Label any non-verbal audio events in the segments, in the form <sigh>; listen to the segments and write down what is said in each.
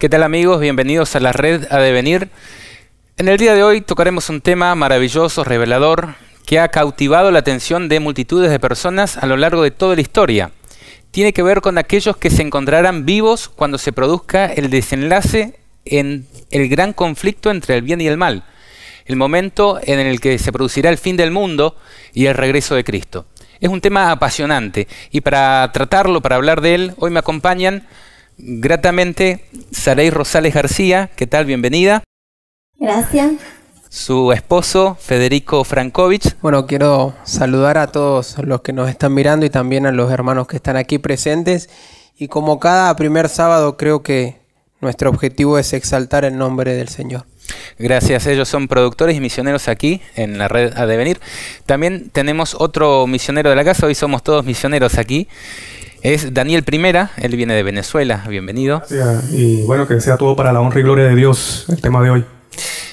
¿Qué tal amigos? Bienvenidos a la red a devenir. En el día de hoy tocaremos un tema maravilloso, revelador, que ha cautivado la atención de multitudes de personas a lo largo de toda la historia. Tiene que ver con aquellos que se encontrarán vivos cuando se produzca el desenlace en el gran conflicto entre el bien y el mal, el momento en el que se producirá el fin del mundo y el regreso de Cristo. Es un tema apasionante y para tratarlo, para hablar de él, hoy me acompañan gratamente Saray Rosales García. ¿Qué tal? Bienvenida. Gracias. Su esposo, Federico Frankovich. Bueno, quiero saludar a todos los que nos están mirando y también a los hermanos que están aquí presentes. Y como cada primer sábado, creo que nuestro objetivo es exaltar el nombre del Señor. Gracias, ellos son productores y misioneros aquí en la red a devenir. También tenemos otro misionero de la casa, hoy somos todos misioneros aquí. Es Daniel Primera, él viene de Venezuela, bienvenido. Gracias. Y bueno, que sea todo para la honra y gloria de Dios el tema de hoy.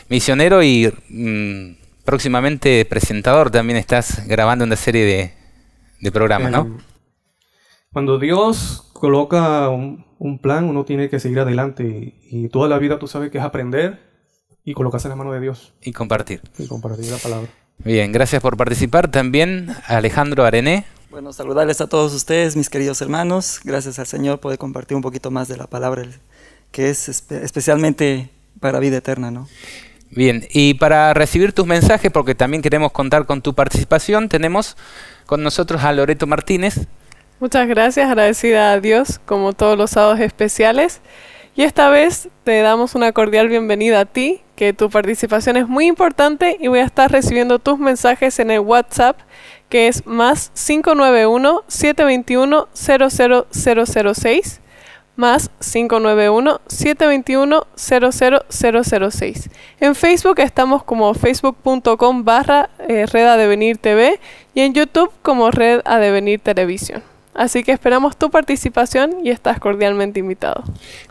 Misionero y mm, próximamente presentador, también estás grabando una serie de, de programas, ¿no? cuando Dios coloca un, plan, uno tiene que seguir adelante y, y toda la vida tú sabes que es aprender y colocarse en la mano de Dios. Y compartir. Y compartir la palabra. Bien, gracias por participar. También Alejandro Arené, bueno, saludarles a todos ustedes, mis queridos hermanos. Gracias al Señor poder compartir un poquito más de la palabra que es especialmente para vida eterna, ¿no? Bien, y para recibir tus mensajes, porque también queremos contar con tu participación, tenemos con nosotros a Loreto Martínez. Muchas gracias, agradecida a Dios, como todos los sábados especiales. Y esta vez te damos una cordial bienvenida a ti, que tu participación es muy importante y voy a estar recibiendo tus mensajes en el WhatsApp que es más 591-721-00006 más 591-721-00006. En Facebook estamos como facebook.com barra eh, Red TV y en YouTube como Red Devenir Televisión. Así que esperamos tu participación y estás cordialmente invitado.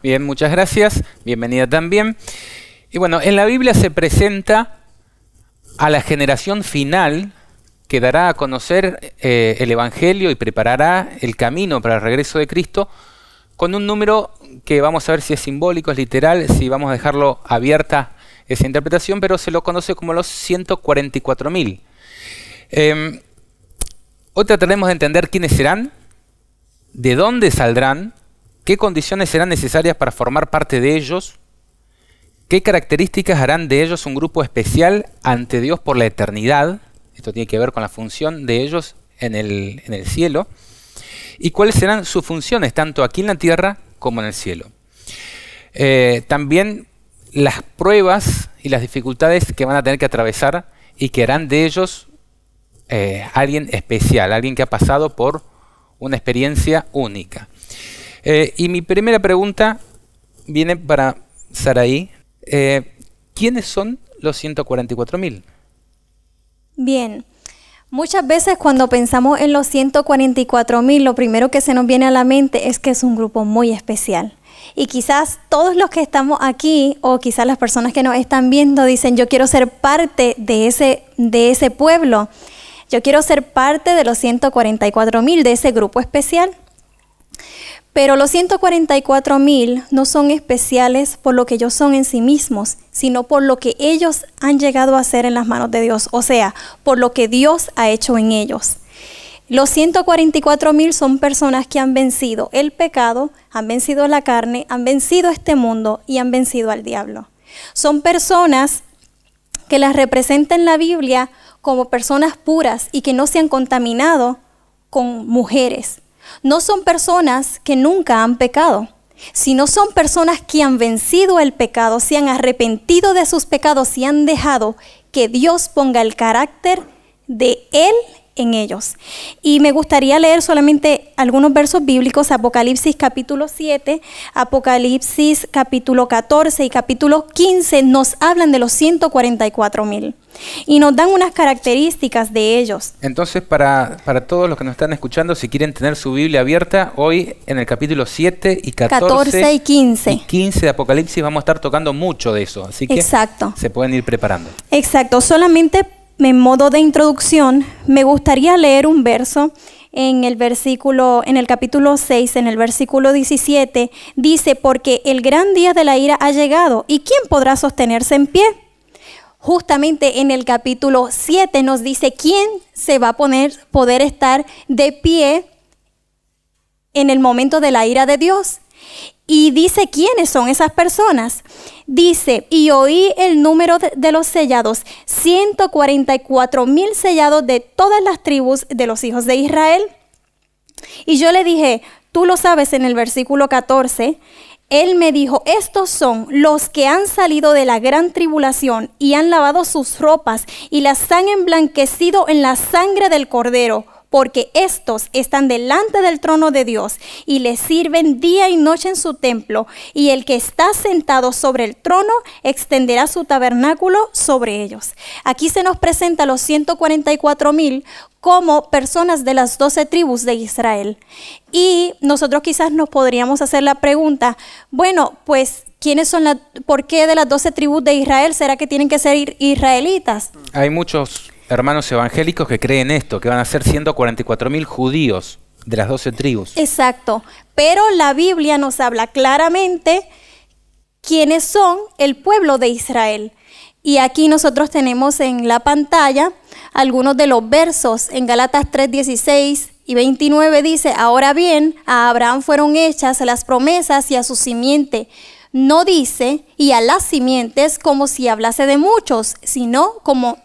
Bien, muchas gracias. Bienvenida también. Y bueno, en la Biblia se presenta a la generación final que dará a conocer eh, el Evangelio y preparará el camino para el regreso de Cristo con un número que vamos a ver si es simbólico, es literal, si vamos a dejarlo abierta esa interpretación, pero se lo conoce como los 144.000. Em, hoy trataremos de entender quiénes serán, de dónde saldrán, qué condiciones serán necesarias para formar parte de ellos, qué características harán de ellos un grupo especial ante Dios por la eternidad, esto tiene que ver con la función de ellos en el, cielo, y cuáles serán sus funciones, tanto aquí en la tierra como en el cielo. Eh, también las pruebas y las dificultades que van a tener que atravesar y que harán de ellos eh, alguien especial, alguien que ha pasado por una experiencia única. Eh, y mi primera pregunta viene para Saraí. ¿Quiénes son los 144.000? Bien, muchas veces cuando pensamos en los 144 mil, lo primero que se nos viene a la mente es que es un grupo muy especial. Y quizás todos los que estamos aquí o quizás las personas que nos están viendo dicen, yo quiero ser parte de ese, de ese pueblo, yo quiero ser parte de los 144 mil, de ese grupo especial. Pero los 144 mil no son especiales por lo que ellos son en sí mismos, sino por lo que ellos han llegado a ser en las manos de Dios, o sea, por lo que Dios ha hecho en ellos. Los 144 mil son personas que han vencido el pecado, han vencido la carne, han vencido este mundo y han vencido al diablo. Son personas que las representa en la Biblia como personas puras y que no se han contaminado con mujeres, no son personas que nunca han pecado, sino son personas que han vencido el pecado, se han arrepentido de sus pecados y han dejado que Dios ponga el carácter de Él en ellos. Y me gustaría leer solamente algunos versos bíblicos, Apocalipsis capítulo 7, Apocalipsis capítulo 14 y capítulo 15 nos hablan de los 144 mil y nos dan unas características de ellos. Entonces, para, para, todos los que nos están escuchando, si quieren tener su Biblia abierta, hoy en el capítulo 7 y 14, y 15. 15 de Apocalipsis vamos a estar tocando mucho de eso, así que Exacto. se pueden ir preparando. Exacto, solamente en modo de introducción, me gustaría leer un verso en el versículo, en el capítulo 6, en el versículo 17, dice, porque el gran día de la ira ha llegado, ¿y quién podrá sostenerse en pie? Justamente en el capítulo 7 nos dice quién se va a poner, poder estar de pie en el momento de la ira de Dios. Y dice quiénes son esas personas. Dice, y oí el número de, los sellados, 144 mil sellados de todas las tribus de los hijos de Israel. Y yo le dije, tú lo sabes en el versículo 14, él me dijo, estos son los que han salido de la gran tribulación y han lavado sus ropas y las han emblanquecido en la sangre del cordero porque estos están delante del trono de Dios y les sirven día y noche en su templo, y el que está sentado sobre el trono extenderá su tabernáculo sobre ellos. Aquí se nos presenta los 144 mil como personas de las 12 tribus de Israel. Y nosotros quizás nos podríamos hacer la pregunta, bueno, pues ¿Quiénes son las, por qué de las doce tribus de Israel será que tienen que ser israelitas? Hay muchos hermanos evangélicos que creen esto, que van a ser 144.000 judíos de las 12 tribus. Exacto, pero la Biblia nos habla claramente quiénes son el pueblo de Israel. Y aquí nosotros tenemos en la pantalla algunos de los versos en Galatas 16 y 29 dice, ahora bien, a Abraham fueron hechas las promesas y a su simiente. No dice, y a las simientes como si hablase de muchos, sino como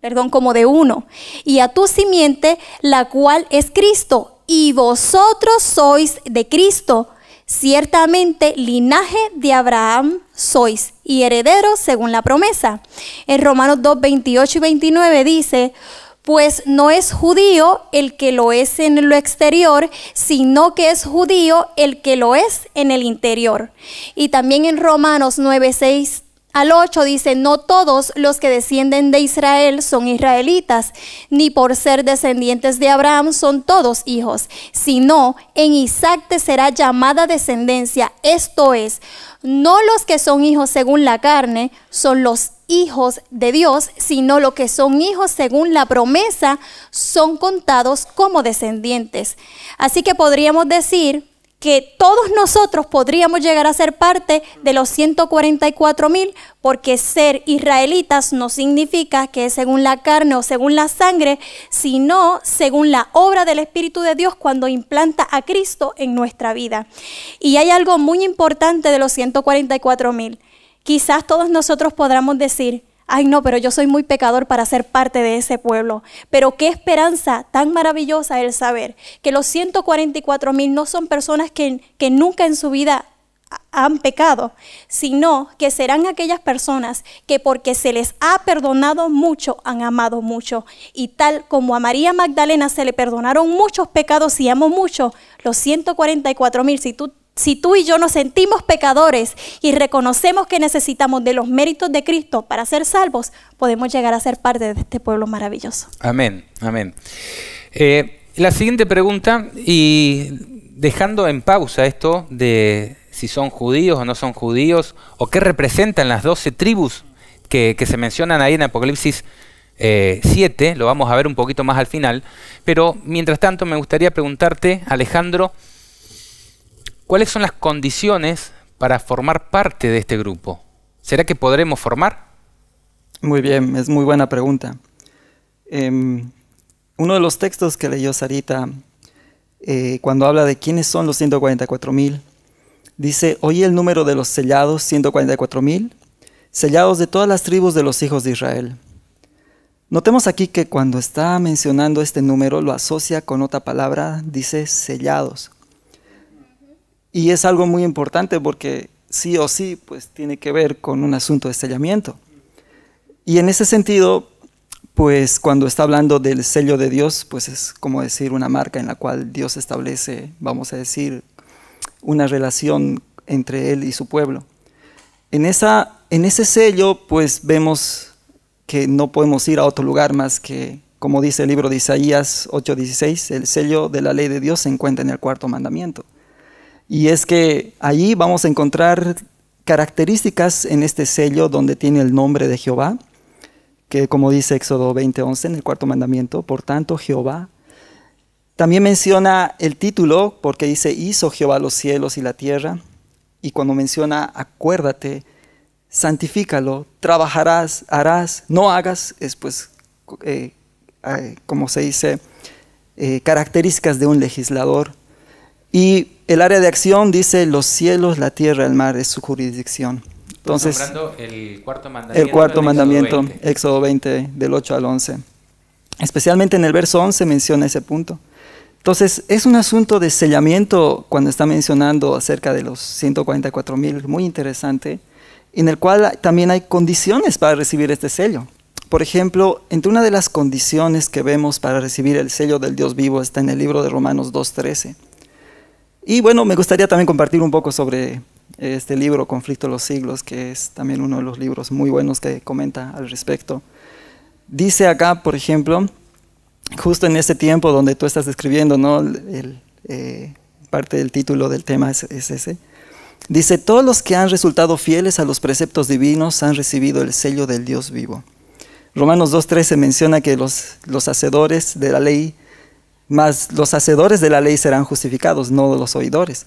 perdón, como de uno, y a tu simiente, la cual es Cristo, y vosotros sois de Cristo, ciertamente linaje de Abraham sois, y herederos según la promesa. En Romanos 2, 28 y 29 dice, pues no es judío el que lo es en lo exterior, sino que es judío el que lo es en el interior. Y también en Romanos 9, 6 al 8 dice, no todos los que descienden de Israel son israelitas, ni por ser descendientes de Abraham son todos hijos, sino en Isaac te será llamada descendencia, esto es, no los que son hijos según la carne son los hijos de Dios, sino los que son hijos según la promesa son contados como descendientes. Así que podríamos decir que todos nosotros podríamos llegar a ser parte de los 144 mil, porque ser israelitas no significa que es según la carne o según la sangre, sino según la obra del Espíritu de Dios cuando implanta a Cristo en nuestra vida. Y hay algo muy importante de los 144 mil. Quizás todos nosotros podamos decir, ay no, pero yo soy muy pecador para ser parte de ese pueblo. Pero qué esperanza tan maravillosa el saber que los 144 mil no son personas que, que nunca en su vida han pecado, sino que serán aquellas personas que porque se les ha perdonado mucho, han amado mucho. Y tal como a María Magdalena se le perdonaron muchos pecados y amó mucho, los 144 mil, si tú si tú y yo nos sentimos pecadores y reconocemos que necesitamos de los méritos de Cristo para ser salvos, podemos llegar a ser parte de este pueblo maravilloso. Amén, amén. Eh, la siguiente pregunta, y dejando en pausa esto de si son judíos o no son judíos, o qué representan las doce tribus que, se mencionan ahí en Apocalipsis 7, eh, lo vamos a ver un poquito más al final, pero mientras tanto me gustaría preguntarte, Alejandro, ¿Cuáles son las condiciones para formar parte de este grupo? ¿Será que podremos formar? Muy bien, es muy buena pregunta. Em, uno de los textos que leyó Sarita eh, cuando habla de quiénes son los 144.000, dice, oye el número de los sellados, 144.000, sellados de todas las tribus de los hijos de Israel. Notemos aquí que cuando está mencionando este número lo asocia con otra palabra, dice sellados, y es algo muy importante porque sí o sí, pues tiene que ver con un asunto de sellamiento. Y en ese sentido, pues cuando está hablando del sello de Dios, pues es como decir una marca en la cual Dios establece, vamos a decir, una relación entre Él y su pueblo. En, esa, en ese sello, pues vemos que no podemos ir a otro lugar más que, como dice el libro de Isaías 8:16, el sello de la ley de Dios se encuentra en el cuarto mandamiento. Y es que allí vamos a encontrar características en este sello donde tiene el nombre de Jehová, que como dice Éxodo 20:11 en el cuarto mandamiento, por tanto Jehová. También menciona el título porque dice, hizo Jehová los cielos y la tierra. Y cuando menciona, acuérdate, santifícalo, trabajarás, harás, no hagas, es pues, eh, eh, como se dice, eh, características de un legislador y el área de acción dice los cielos, la tierra, el mar es su jurisdicción. Entonces, el cuarto mandamiento, el cuarto mandamiento Éxodo, 20. del 8 al 11. Especialmente en el verso 11 menciona ese punto. Entonces, es un asunto de sellamiento cuando está mencionando acerca de los 144 mil, muy interesante, en el cual también hay condiciones para recibir este sello. Por ejemplo, entre una de las condiciones que vemos para recibir el sello del Dios vivo está en el libro de Romanos 2.13 y bueno, me gustaría también compartir un poco sobre este libro, Conflicto de los Siglos, que es también uno de los libros muy buenos que comenta al respecto. Dice acá, por ejemplo, justo en este tiempo donde tú estás escribiendo, ¿no? Eh, parte del título del tema es, ese. Dice, todos los que han resultado fieles a los preceptos divinos han recibido el sello del Dios vivo. Romanos 2.13 menciona que los, los hacedores de la ley mas los hacedores de la ley serán justificados, no los oidores.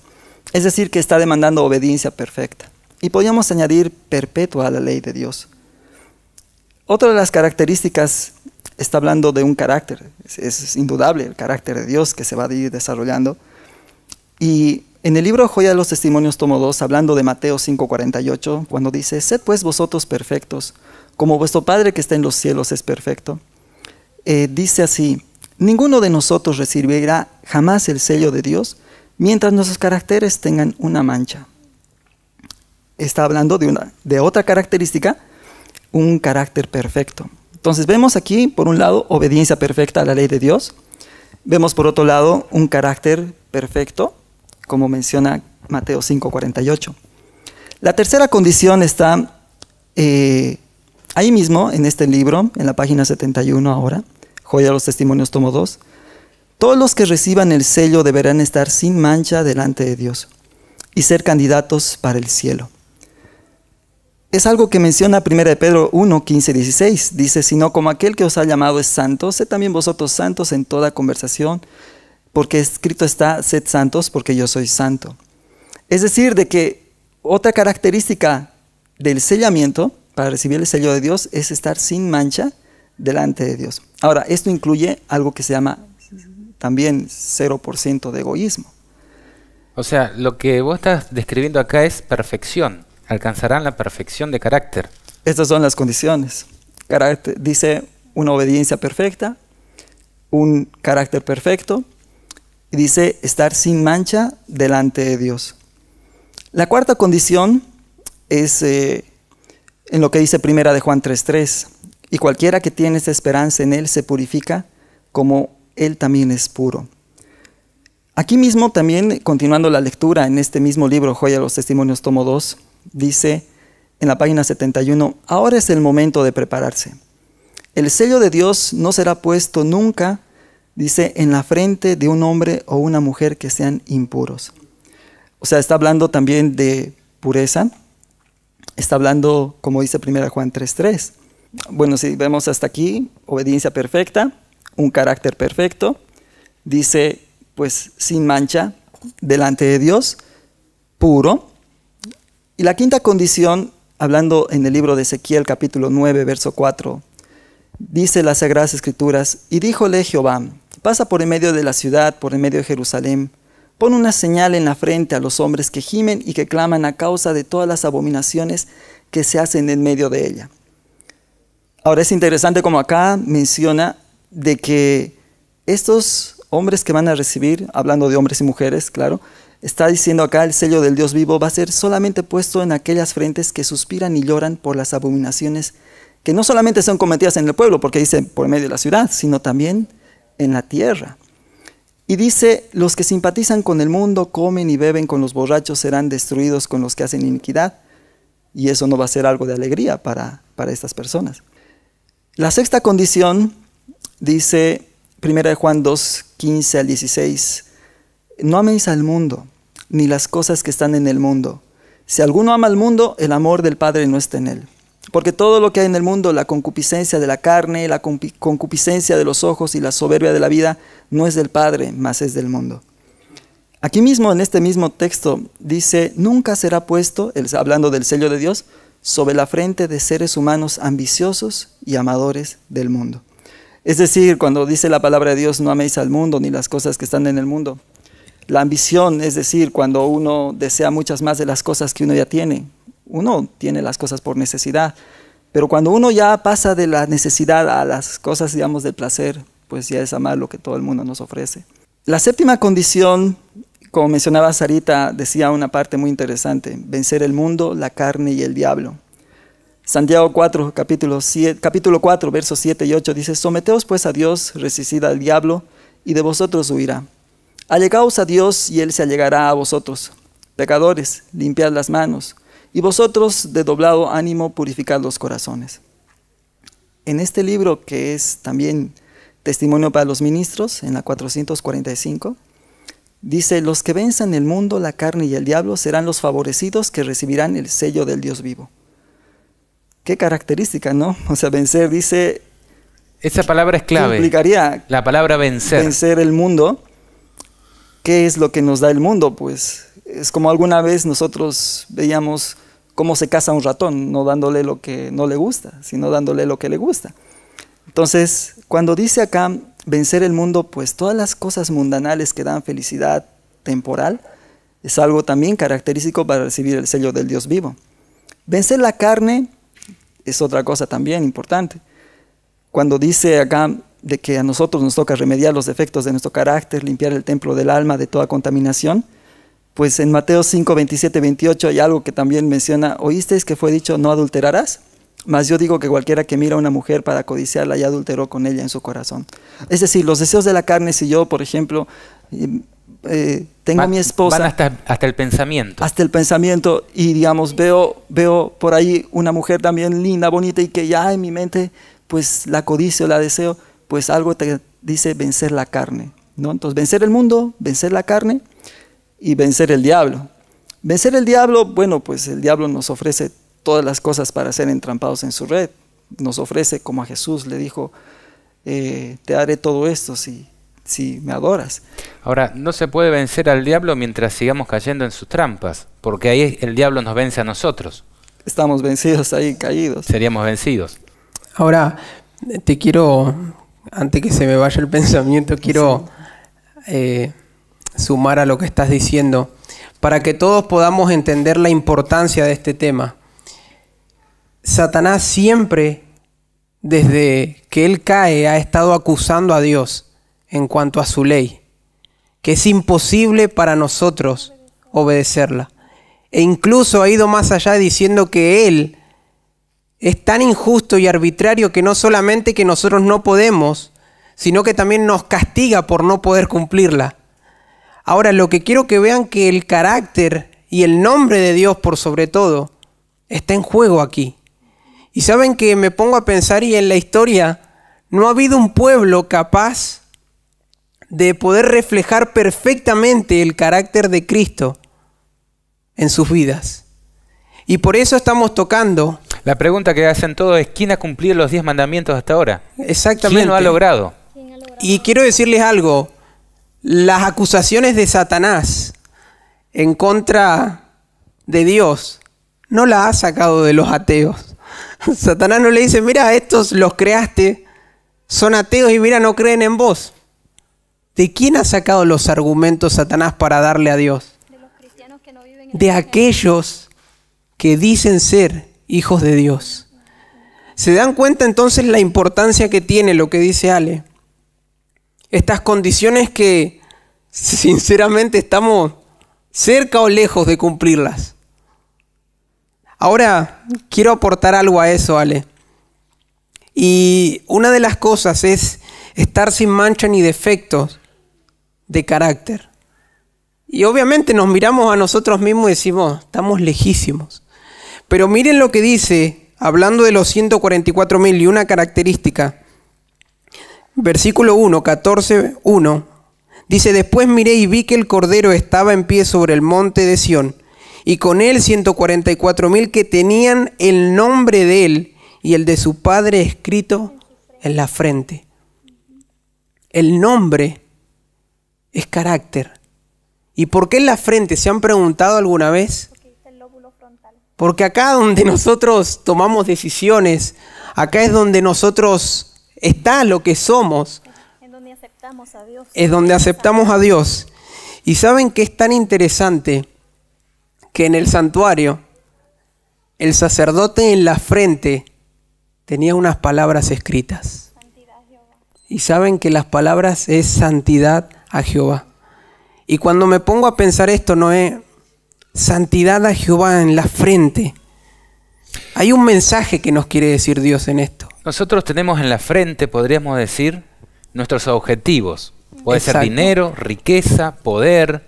Es decir, que está demandando obediencia perfecta. Y podríamos añadir perpetua a la ley de Dios. Otra de las características está hablando de un carácter, es, indudable el carácter de Dios que se va a ir desarrollando. Y en el libro Joya de los Testimonios, tomo 2, hablando de Mateo 5:48, cuando dice, sed pues vosotros perfectos, como vuestro Padre que está en los cielos es perfecto, eh, dice así, Ninguno de nosotros recibirá jamás el sello de Dios mientras nuestros caracteres tengan una mancha. Está hablando de, una, de otra característica, un carácter perfecto. Entonces vemos aquí, por un lado, obediencia perfecta a la ley de Dios. Vemos, por otro lado, un carácter perfecto, como menciona Mateo 5:48. La tercera condición está eh, ahí mismo, en este libro, en la página 71 ahora Joya los Testimonios, tomo dos. Todos los que reciban el sello deberán estar sin mancha delante de Dios y ser candidatos para el cielo. Es algo que menciona 1 Pedro 1, 15, 16. Dice, sino como aquel que os ha llamado es santo, sed también vosotros santos en toda conversación, porque escrito está, sed santos porque yo soy santo. Es decir, de que otra característica del sellamiento, para recibir el sello de Dios, es estar sin mancha delante de Dios. Ahora, esto incluye algo que se llama también 0% de egoísmo. O sea, lo que vos estás describiendo acá es perfección. Alcanzarán la perfección de carácter. Estas son las condiciones. Carácter, dice una obediencia perfecta, un carácter perfecto, y dice estar sin mancha delante de Dios. La cuarta condición es eh, en lo que dice primera de Juan 3.3. Y cualquiera que tiene esa esperanza en Él se purifica como Él también es puro. Aquí mismo también, continuando la lectura en este mismo libro, Joya los Testimonios, tomo 2, dice en la página 71, ahora es el momento de prepararse. El sello de Dios no será puesto nunca, dice, en la frente de un hombre o una mujer que sean impuros. O sea, está hablando también de pureza, está hablando, como dice 1 Juan 3.3, bueno, si vemos hasta aquí, obediencia perfecta, un carácter perfecto, dice, pues sin mancha delante de Dios, puro. Y la quinta condición, hablando en el libro de Ezequiel capítulo 9, verso 4, dice las Sagradas Escrituras, y díjole Jehová, pasa por en medio de la ciudad, por en medio de Jerusalén, pon una señal en la frente a los hombres que gimen y que claman a causa de todas las abominaciones que se hacen en medio de ella. Ahora es interesante como acá menciona de que estos hombres que van a recibir, hablando de hombres y mujeres, claro, está diciendo acá el sello del Dios vivo va a ser solamente puesto en aquellas frentes que suspiran y lloran por las abominaciones que no solamente son cometidas en el pueblo, porque dice por medio de la ciudad, sino también en la tierra. Y dice, los que simpatizan con el mundo, comen y beben con los borrachos, serán destruidos con los que hacen iniquidad. Y eso no va a ser algo de alegría para, para estas personas. La sexta condición dice 1 Juan 2, 15 al 16, no améis al mundo, ni las cosas que están en el mundo. Si alguno ama al mundo, el amor del Padre no está en él. Porque todo lo que hay en el mundo, la concupiscencia de la carne, la concupiscencia de los ojos y la soberbia de la vida, no es del Padre, mas es del mundo. Aquí mismo, en este mismo texto, dice, nunca será puesto, hablando del sello de Dios, sobre la frente de seres humanos ambiciosos y amadores del mundo. Es decir, cuando dice la palabra de Dios, no améis al mundo ni las cosas que están en el mundo. La ambición, es decir, cuando uno desea muchas más de las cosas que uno ya tiene. Uno tiene las cosas por necesidad, pero cuando uno ya pasa de la necesidad a las cosas, digamos, del placer, pues ya es amar lo que todo el mundo nos ofrece. La séptima condición como mencionaba Sarita, decía una parte muy interesante, vencer el mundo, la carne y el diablo. Santiago 4, capítulo, 7, capítulo 4, versos 7 y 8 dice, Someteos pues a Dios, resistid al diablo, y de vosotros huirá. Allegaos a Dios y él se allegará a vosotros. Pecadores, limpiad las manos, y vosotros de doblado ánimo purificad los corazones. En este libro, que es también testimonio para los ministros, en la 445, Dice, los que venzan el mundo, la carne y el diablo serán los favorecidos que recibirán el sello del Dios vivo. Qué característica, ¿no? <laughs> O sea, vencer dice... Esa palabra es clave. Implicaría la palabra vencer. Vencer el mundo. ¿Qué es lo que nos da el mundo? Pues es como alguna vez nosotros veíamos cómo se casa un ratón, no dándole lo que no le gusta, sino dándole lo que le gusta. Entonces, cuando dice acá vencer el mundo, pues todas las cosas mundanales que dan felicidad temporal es algo también característico para recibir el sello del Dios vivo. Vencer la carne es otra cosa también importante. Cuando dice acá de que a nosotros nos toca remediar los defectos de nuestro carácter, limpiar el templo del alma de toda contaminación, pues en Mateo 5, 27, 28 hay algo que también menciona, oísteis que fue dicho, no adulterarás. Mas yo digo que cualquiera que mira a una mujer para codiciarla ya adulteró con ella en su corazón. Es decir, los deseos de la carne, si yo, por ejemplo, eh, eh, tengo a mi esposa. Van hasta, el pensamiento. Hasta el pensamiento. Y digamos, veo, veo por ahí una mujer también linda, bonita, y que ya en mi mente, pues la codicio, la deseo, pues algo te dice vencer la carne. ¿no? Entonces, vencer el mundo, vencer la carne y vencer el diablo. Vencer el diablo, bueno, pues el diablo nos ofrece todas las cosas para ser entrampados en su red. Nos ofrece, como a Jesús le dijo, eh, te haré todo esto si, si me adoras. Ahora, no se puede vencer al diablo mientras sigamos cayendo en sus trampas, porque ahí el diablo nos vence a nosotros. Estamos vencidos ahí, caídos. Seríamos vencidos. Ahora, te quiero, antes que se me vaya el <laughs> pensamiento, quiero eh, sumar a lo que estás diciendo, para que todos podamos entender la importancia de este tema. Satanás siempre, desde que él cae, ha estado acusando a Dios en cuanto a su ley, que es imposible para nosotros obedecerla. E incluso ha ido más allá diciendo que él es tan injusto y arbitrario que no solamente que nosotros no podemos, sino que también nos castiga por no poder cumplirla. Ahora, lo que quiero que vean que el carácter y el nombre de Dios por sobre todo está en juego aquí. Y saben que me pongo a pensar y en la historia no ha habido un pueblo capaz de poder reflejar perfectamente el carácter de Cristo en sus vidas. Y por eso estamos tocando. La pregunta que hacen todos es, ¿quién ha cumplido los diez mandamientos hasta ahora? Exactamente. ¿Quién lo ha logrado? Y quiero decirles algo, las acusaciones de Satanás en contra de Dios no la ha sacado de los ateos. <laughs> Satanás no le dice, mira, estos los creaste, son ateos y mira, no creen en vos. ¿De quién ha sacado los argumentos Satanás para darle a Dios? De, los cristianos que no viven en de aquellos que dicen ser hijos de Dios. ¿Se dan cuenta entonces la importancia que tiene lo que dice Ale? Estas condiciones que sinceramente estamos cerca o lejos de cumplirlas. Ahora quiero aportar algo a eso, Ale. Y una de las cosas es estar sin mancha ni defectos de carácter. Y obviamente nos miramos a nosotros mismos y decimos, estamos lejísimos. Pero miren lo que dice, hablando de los 144.000 y una característica. Versículo 1, 14, 1. Dice, después miré y vi que el Cordero estaba en pie sobre el monte de Sión y con él 144 mil que tenían el nombre de él y el de su padre escrito en la frente. El nombre es carácter. ¿Y por qué en la frente? ¿Se han preguntado alguna vez? Porque acá donde nosotros tomamos decisiones, acá es donde nosotros está lo que somos. Es donde aceptamos a Dios. Es donde aceptamos a Dios. Y saben que es tan interesante que en el santuario el sacerdote en la frente tenía unas palabras escritas. Y saben que las palabras es santidad a Jehová. Y cuando me pongo a pensar esto, Noé, santidad a Jehová en la frente. Hay un mensaje que nos quiere decir Dios en esto. Nosotros tenemos en la frente, podríamos decir, nuestros objetivos. Puede ser dinero, riqueza, poder,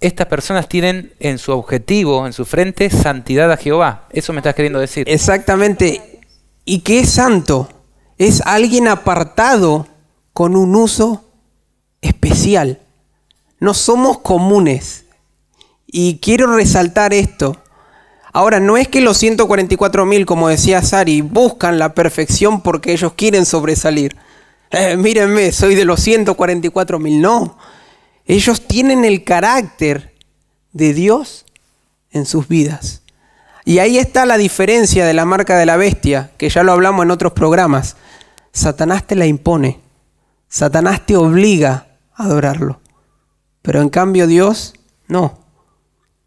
estas personas tienen en su objetivo, en su frente, santidad a Jehová. Eso me estás queriendo decir. Exactamente. ¿Y qué es santo? Es alguien apartado con un uso especial. No somos comunes. Y quiero resaltar esto. Ahora, no es que los 144.000, como decía Sari, buscan la perfección porque ellos quieren sobresalir. Eh, mírenme, soy de los 144.000. No ellos tienen el carácter de Dios en sus vidas. Y ahí está la diferencia de la marca de la bestia, que ya lo hablamos en otros programas. Satanás te la impone. Satanás te obliga a adorarlo. Pero en cambio Dios no.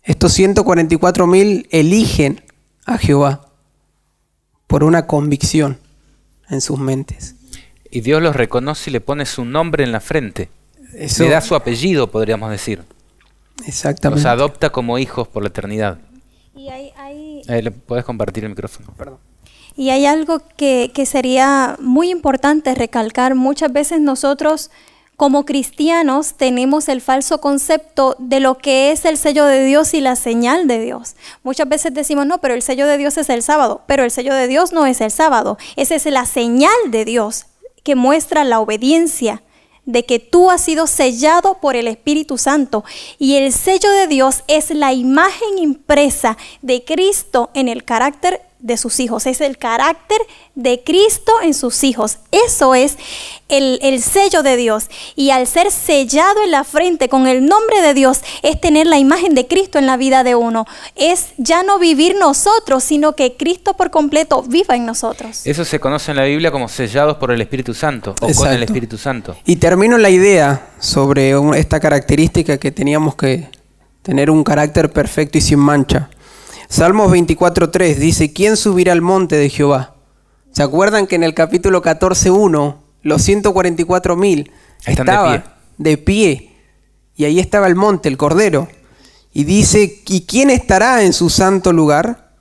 Estos 144.000 eligen a Jehová por una convicción en sus mentes. Y Dios los reconoce y le pone su nombre en la frente le da su apellido, podríamos decir. Exactamente. Nos adopta como hijos por la eternidad. Y hay, compartir el micrófono. Perdón. Y hay algo que, que sería muy importante recalcar. Muchas veces nosotros como cristianos tenemos el falso concepto de lo que es el sello de Dios y la señal de Dios. Muchas veces decimos, no, pero el sello de Dios es el sábado, pero el sello de Dios no es el sábado, esa es la señal de Dios que muestra la obediencia de que tú has sido sellado por el Espíritu Santo. Y el sello de Dios es la imagen impresa de Cristo en el carácter de sus hijos, es el carácter de Cristo en sus hijos. Eso es el, el, sello de Dios. Y al ser sellado en la frente con el nombre de Dios, es tener la imagen de Cristo en la vida de uno. Es ya no vivir nosotros, sino que Cristo por completo viva en nosotros. Eso se conoce en la Biblia como sellados por el Espíritu Santo o con el Espíritu Santo. Y termino la idea sobre esta característica que teníamos que tener un carácter perfecto y sin mancha. Salmos 24.3 dice, ¿quién subirá al monte de Jehová? ¿Se acuerdan que en el capítulo 14.1, los 144.000 estaba de pie. de pie? Y ahí estaba el monte, el cordero. Y dice, ¿y quién estará en su santo lugar?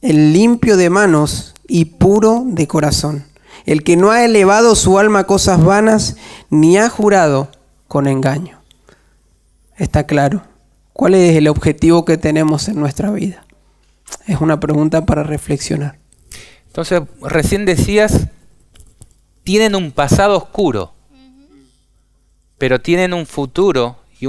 El limpio de manos y puro de corazón. El que no ha elevado su alma a cosas vanas, ni ha jurado con engaño. Está claro. ¿Cuál es el objetivo que tenemos en nuestra vida? Es una pregunta para reflexionar. Entonces, recién decías, tienen un pasado oscuro, pero tienen un futuro y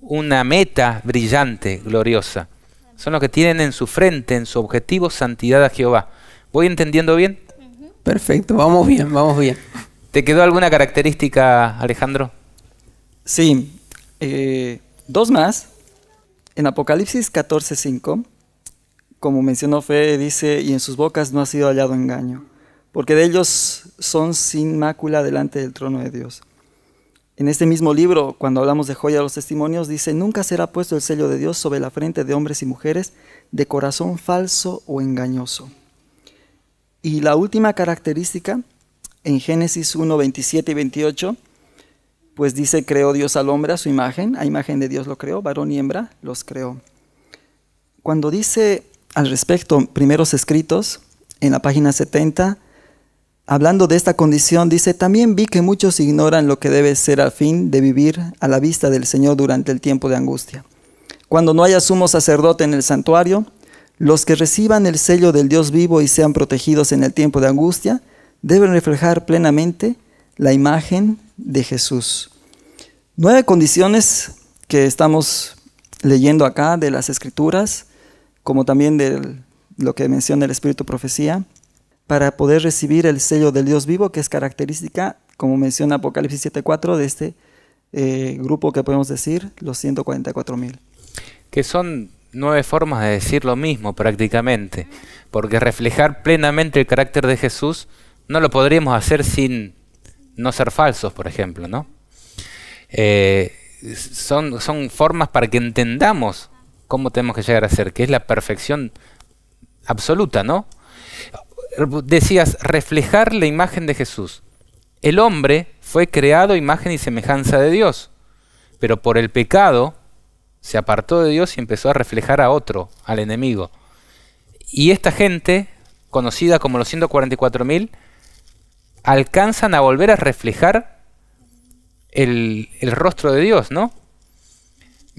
una meta brillante, gloriosa. Son los que tienen en su frente, en su objetivo, santidad a Jehová. ¿Voy entendiendo bien? Perfecto, vamos bien, vamos bien. ¿Te quedó alguna característica, Alejandro? Sí, eh, dos más. En Apocalipsis 14:5 como mencionó Fe, dice, y en sus bocas no ha sido hallado engaño, porque de ellos son sin mácula delante del trono de Dios. En este mismo libro, cuando hablamos de joya de los testimonios, dice, nunca será puesto el sello de Dios sobre la frente de hombres y mujeres de corazón falso o engañoso. Y la última característica, en Génesis 1, 27 y 28, pues dice, creó Dios al hombre a su imagen, a imagen de Dios lo creó, varón y hembra los creó. Cuando dice al respecto primeros escritos en la página 70. Hablando de esta condición, dice, también vi que muchos ignoran lo que debe ser al fin de vivir a la vista del Señor durante el tiempo de angustia. Cuando no haya sumo sacerdote en el santuario, los que reciban el sello del Dios vivo y sean protegidos en el tiempo de angustia, deben reflejar plenamente la imagen de Jesús. Nueve condiciones que estamos leyendo acá de las Escrituras como también de lo que menciona el Espíritu Profecía, para poder recibir el sello del Dios vivo, que es característica, como menciona Apocalipsis 7.4, de este eh, grupo que podemos decir, los 144.000. Que son nueve formas de decir lo mismo prácticamente, porque reflejar plenamente el carácter de Jesús no lo podríamos hacer sin no ser falsos, por ejemplo, ¿no? Eh, son, son formas para que entendamos cómo tenemos que llegar a ser, que es la perfección absoluta, ¿no? Decías, reflejar la imagen de Jesús. El hombre fue creado imagen y semejanza de Dios, pero por el pecado se apartó de Dios y empezó a reflejar a otro, al enemigo. Y esta gente, conocida como los 144.000, alcanzan a volver a reflejar el, el, rostro de Dios, ¿no?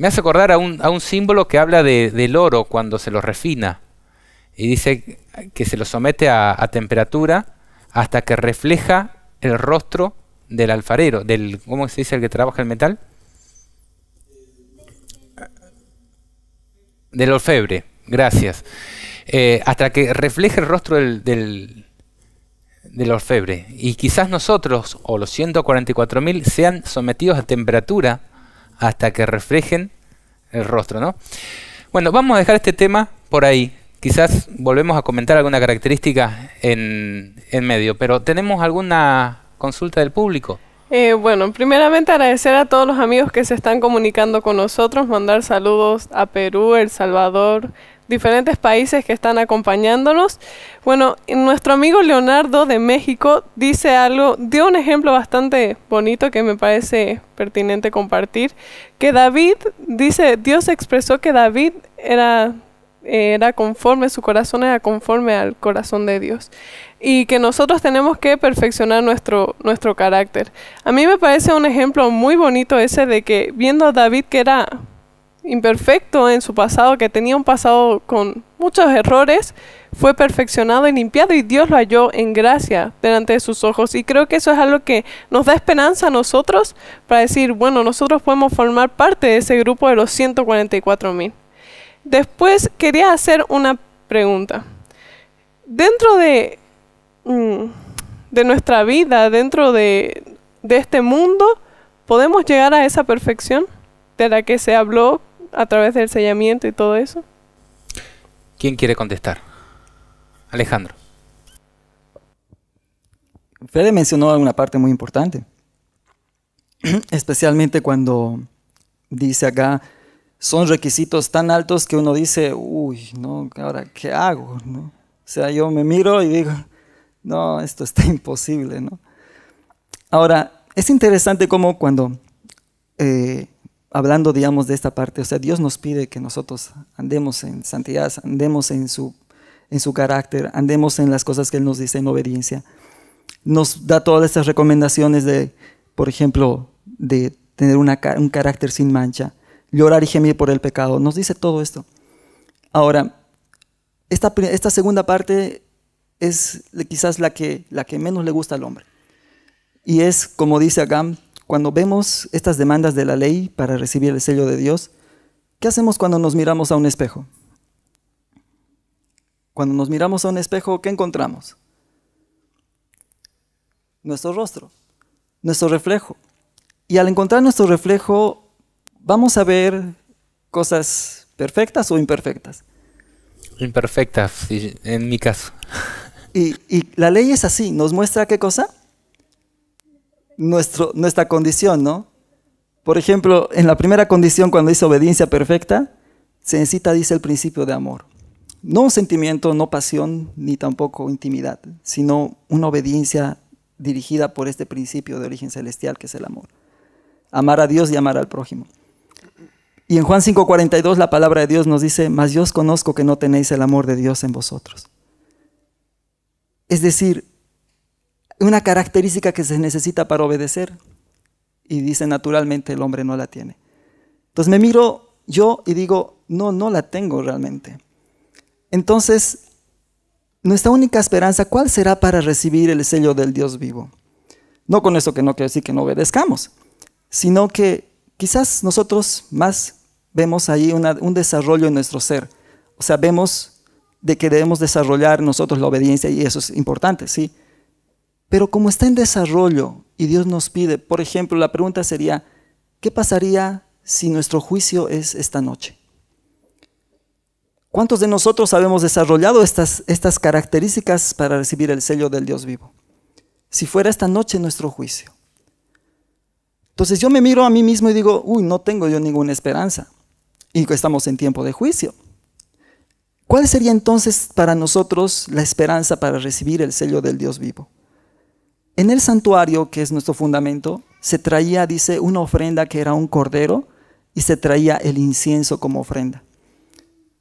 me hace acordar a un, símbolo que habla de, del oro cuando se lo refina. Y dice que se lo somete a, temperatura hasta que refleja el rostro del alfarero, del, ¿cómo se dice el que trabaja el metal? Del orfebre, gracias. Eh, hasta que refleje el rostro del, del, orfebre. Y quizás nosotros, o los 144.000, sean sometidos a temperatura hasta que reflejen el rostro, ¿no? Bueno, vamos a dejar este tema por ahí. Quizás volvemos a comentar alguna característica en, en medio, pero ¿tenemos alguna consulta del público? Eh, bueno, primeramente agradecer a todos los amigos que se están comunicando con nosotros, mandar saludos a Perú, El Salvador, diferentes países que están acompañándonos. Bueno, nuestro amigo Leonardo de México dice algo, dio un ejemplo bastante bonito que me parece pertinente compartir, que David dice, Dios expresó que David era era conforme, su corazón era conforme al corazón de Dios. Y que nosotros tenemos que perfeccionar nuestro, nuestro carácter. A mí me parece un ejemplo muy bonito ese de que viendo a David que era imperfecto en su pasado, que tenía un pasado con muchos errores, fue perfeccionado y limpiado y Dios lo halló en gracia delante de sus ojos. Y creo que eso es algo que nos da esperanza a nosotros para decir, bueno, nosotros podemos formar parte de ese grupo de los 144.000 Después quería hacer una pregunta. Dentro de, mm, de nuestra vida, dentro de, de este mundo, ¿podemos llegar a esa perfección de la que se habló a través del sellamiento y todo eso. ¿Quién quiere contestar? Alejandro. Fede mencionó una parte muy importante, <clears throat> especialmente cuando dice acá, son requisitos tan altos que uno dice, uy, no, ahora, ¿qué hago? O sea, yo me miro y digo, no, esto está <laughs> imposible, ¿no? Ahora, es interesante cómo cuando eh, hablando, digamos, de esta parte, o sea, Dios nos pide que nosotros andemos en santidad, andemos en su, en su carácter, andemos en las cosas que Él nos dice en obediencia. Nos da todas estas recomendaciones de, por ejemplo, de tener un carácter sin mancha, llorar y gemir por el pecado. Nos dice todo esto. Ahora, esta, esta segunda parte es quizás la que, la que menos le gusta al hombre. Y es, como dice Agam, cuando vemos estas demandas de la ley para recibir el sello de Dios, ¿qué hacemos cuando nos miramos a un espejo? Cuando nos miramos a un espejo, ¿qué encontramos? Nuestro rostro, nuestro reflejo. Y al encontrar nuestro reflejo, vamos a ver cosas perfectas o imperfectas. Imperfectas, en mi caso. Y, y la ley es así, nos muestra qué cosa? nuestra condición, ¿no? Por ejemplo, en la primera condición, cuando dice obediencia perfecta, se necesita, dice el principio de amor. No un sentimiento, no pasión, ni tampoco intimidad, sino una obediencia dirigida por este principio de origen celestial que es el amor. Amar a Dios y amar al prójimo. Y en Juan 5:42 la palabra de Dios nos dice, mas yo os conozco que no tenéis el amor de Dios en vosotros. Es decir, una característica que se necesita para obedecer. Y dice, naturalmente el hombre no la tiene. Entonces me miro yo y digo, no, no la tengo realmente. Entonces, nuestra única esperanza, ¿cuál será para recibir el sello del Dios vivo? No con eso que no quiere decir que no obedezcamos, sino que quizás nosotros más vemos ahí un desarrollo en nuestro ser. O sea, vemos de que debemos desarrollar nosotros la obediencia y eso es importante, ¿sí? Pero como está en desarrollo y Dios nos pide, por ejemplo, la pregunta sería, ¿qué pasaría si nuestro juicio es esta noche? ¿Cuántos de nosotros habemos desarrollado estas, estas características para recibir el sello del Dios vivo? Si fuera esta noche nuestro juicio. Entonces yo me miro a mí mismo y digo, uy, no tengo yo ninguna esperanza. Y estamos en tiempo de juicio. ¿Cuál sería entonces para nosotros la esperanza para recibir el sello del Dios vivo? En el santuario, que es nuestro fundamento, se traía, dice, una ofrenda que era un cordero y se traía el incienso como ofrenda.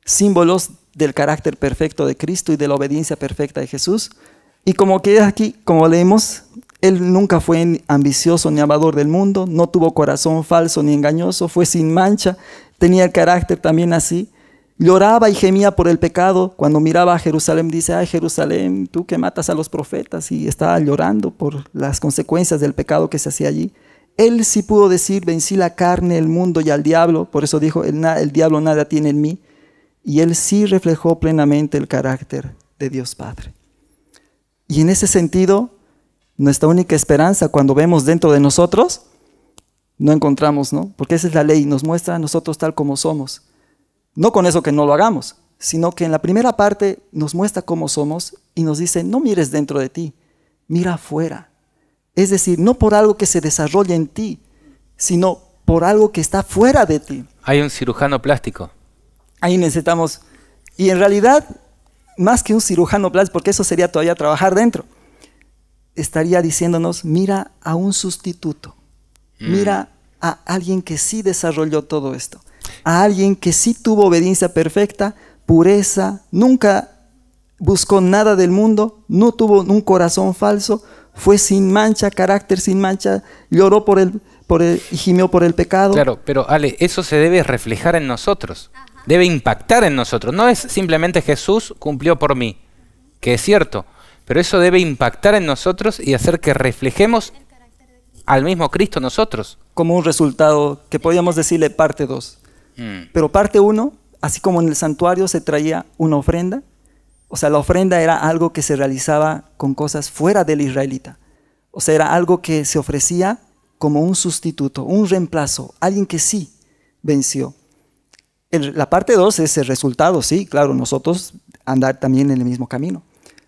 Símbolos del carácter perfecto de Cristo y de la obediencia perfecta de Jesús. Y como queda aquí, como leemos, él nunca fue ambicioso ni amador del mundo, no tuvo corazón falso ni engañoso, fue sin mancha, tenía carácter también así, Lloraba y gemía por el pecado. Cuando miraba a Jerusalén, dice, ay Jerusalén, tú que matas a los profetas y estaba llorando por las consecuencias del pecado que se hacía allí. Él sí pudo decir, vencí la carne, el mundo y al diablo. Por eso dijo, el, diablo nada tiene en mí. Y él sí reflejó plenamente el carácter de Dios Padre. Y en ese sentido, nuestra única esperanza cuando vemos dentro de nosotros, no encontramos, ¿no? Porque esa es la ley, nos muestra a nosotros tal como somos. No con eso que no lo hagamos, sino que en la primera parte nos muestra cómo somos y nos dice, no mires dentro de ti, mira afuera. Es decir, no por algo que se desarrolla en ti, sino por algo que está fuera de ti. Hay un cirujano plástico. Ahí necesitamos, y en realidad, más que un cirujano plástico, porque eso sería todavía trabajar dentro, estaría diciéndonos, mira a un sustituto, mira mm a alguien que sí desarrolló todo esto, a alguien que sí tuvo obediencia perfecta, pureza, nunca buscó nada del mundo, no tuvo un corazón falso, fue sin mancha, carácter sin mancha, lloró por el, y gimió por el pecado. Claro, pero Ale, eso se debe reflejar en nosotros, debe impactar en nosotros. No es simplemente Jesús cumplió por mí, que es cierto, pero eso debe impactar en nosotros y hacer que reflejemos al mismo Cristo nosotros. Como un resultado que podíamos decirle parte 2. Mm. Pero parte 1, así como en el santuario se traía una ofrenda, o sea, la ofrenda era algo que se realizaba con cosas fuera del israelita. O sea, era algo que se ofrecía como un sustituto, un reemplazo, alguien que sí venció. la parte 2 es el resultado, sí, claro, nosotros andar también en el mismo camino.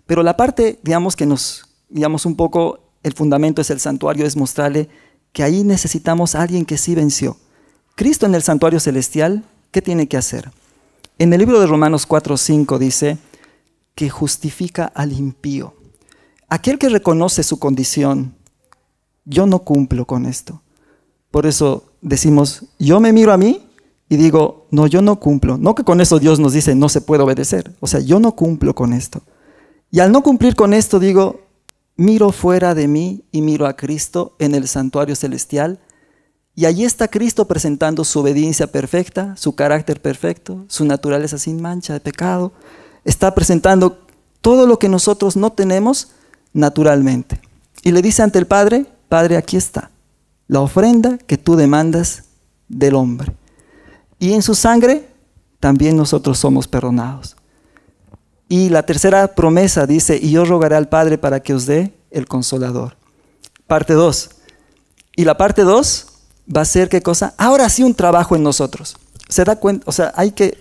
Pero la parte, digamos, que nos, digamos, un poco el fundamento es el santuario, es mostrarle que ahí necesitamos a alguien que sí venció. Cristo en el santuario celestial, ¿qué tiene que hacer? En el libro de Romanos 4:5 dice que justifica al impío. Aquel que reconoce su condición, yo no cumplo con esto. Por eso decimos, yo me miro a mí y digo, no, yo no cumplo. No que con eso Dios nos dice, no se puede obedecer. O sea, yo no cumplo con esto. Y al no cumplir con esto, digo, miro fuera de mí y miro a Cristo en el santuario celestial. Y allí está Cristo presentando su obediencia perfecta, su carácter perfecto, su naturaleza sin mancha de pecado. Está presentando todo lo que nosotros no tenemos naturalmente. Y le dice ante el Padre, Padre, aquí está, la ofrenda que tú demandas del hombre. Y en su sangre también nosotros somos perdonados. Y la tercera promesa dice, y yo rogaré al Padre para que os dé el consolador. Parte 2. Y la parte 2 va a ser qué cosa? Ahora sí un trabajo en nosotros. Se da cuenta, o sea, hay que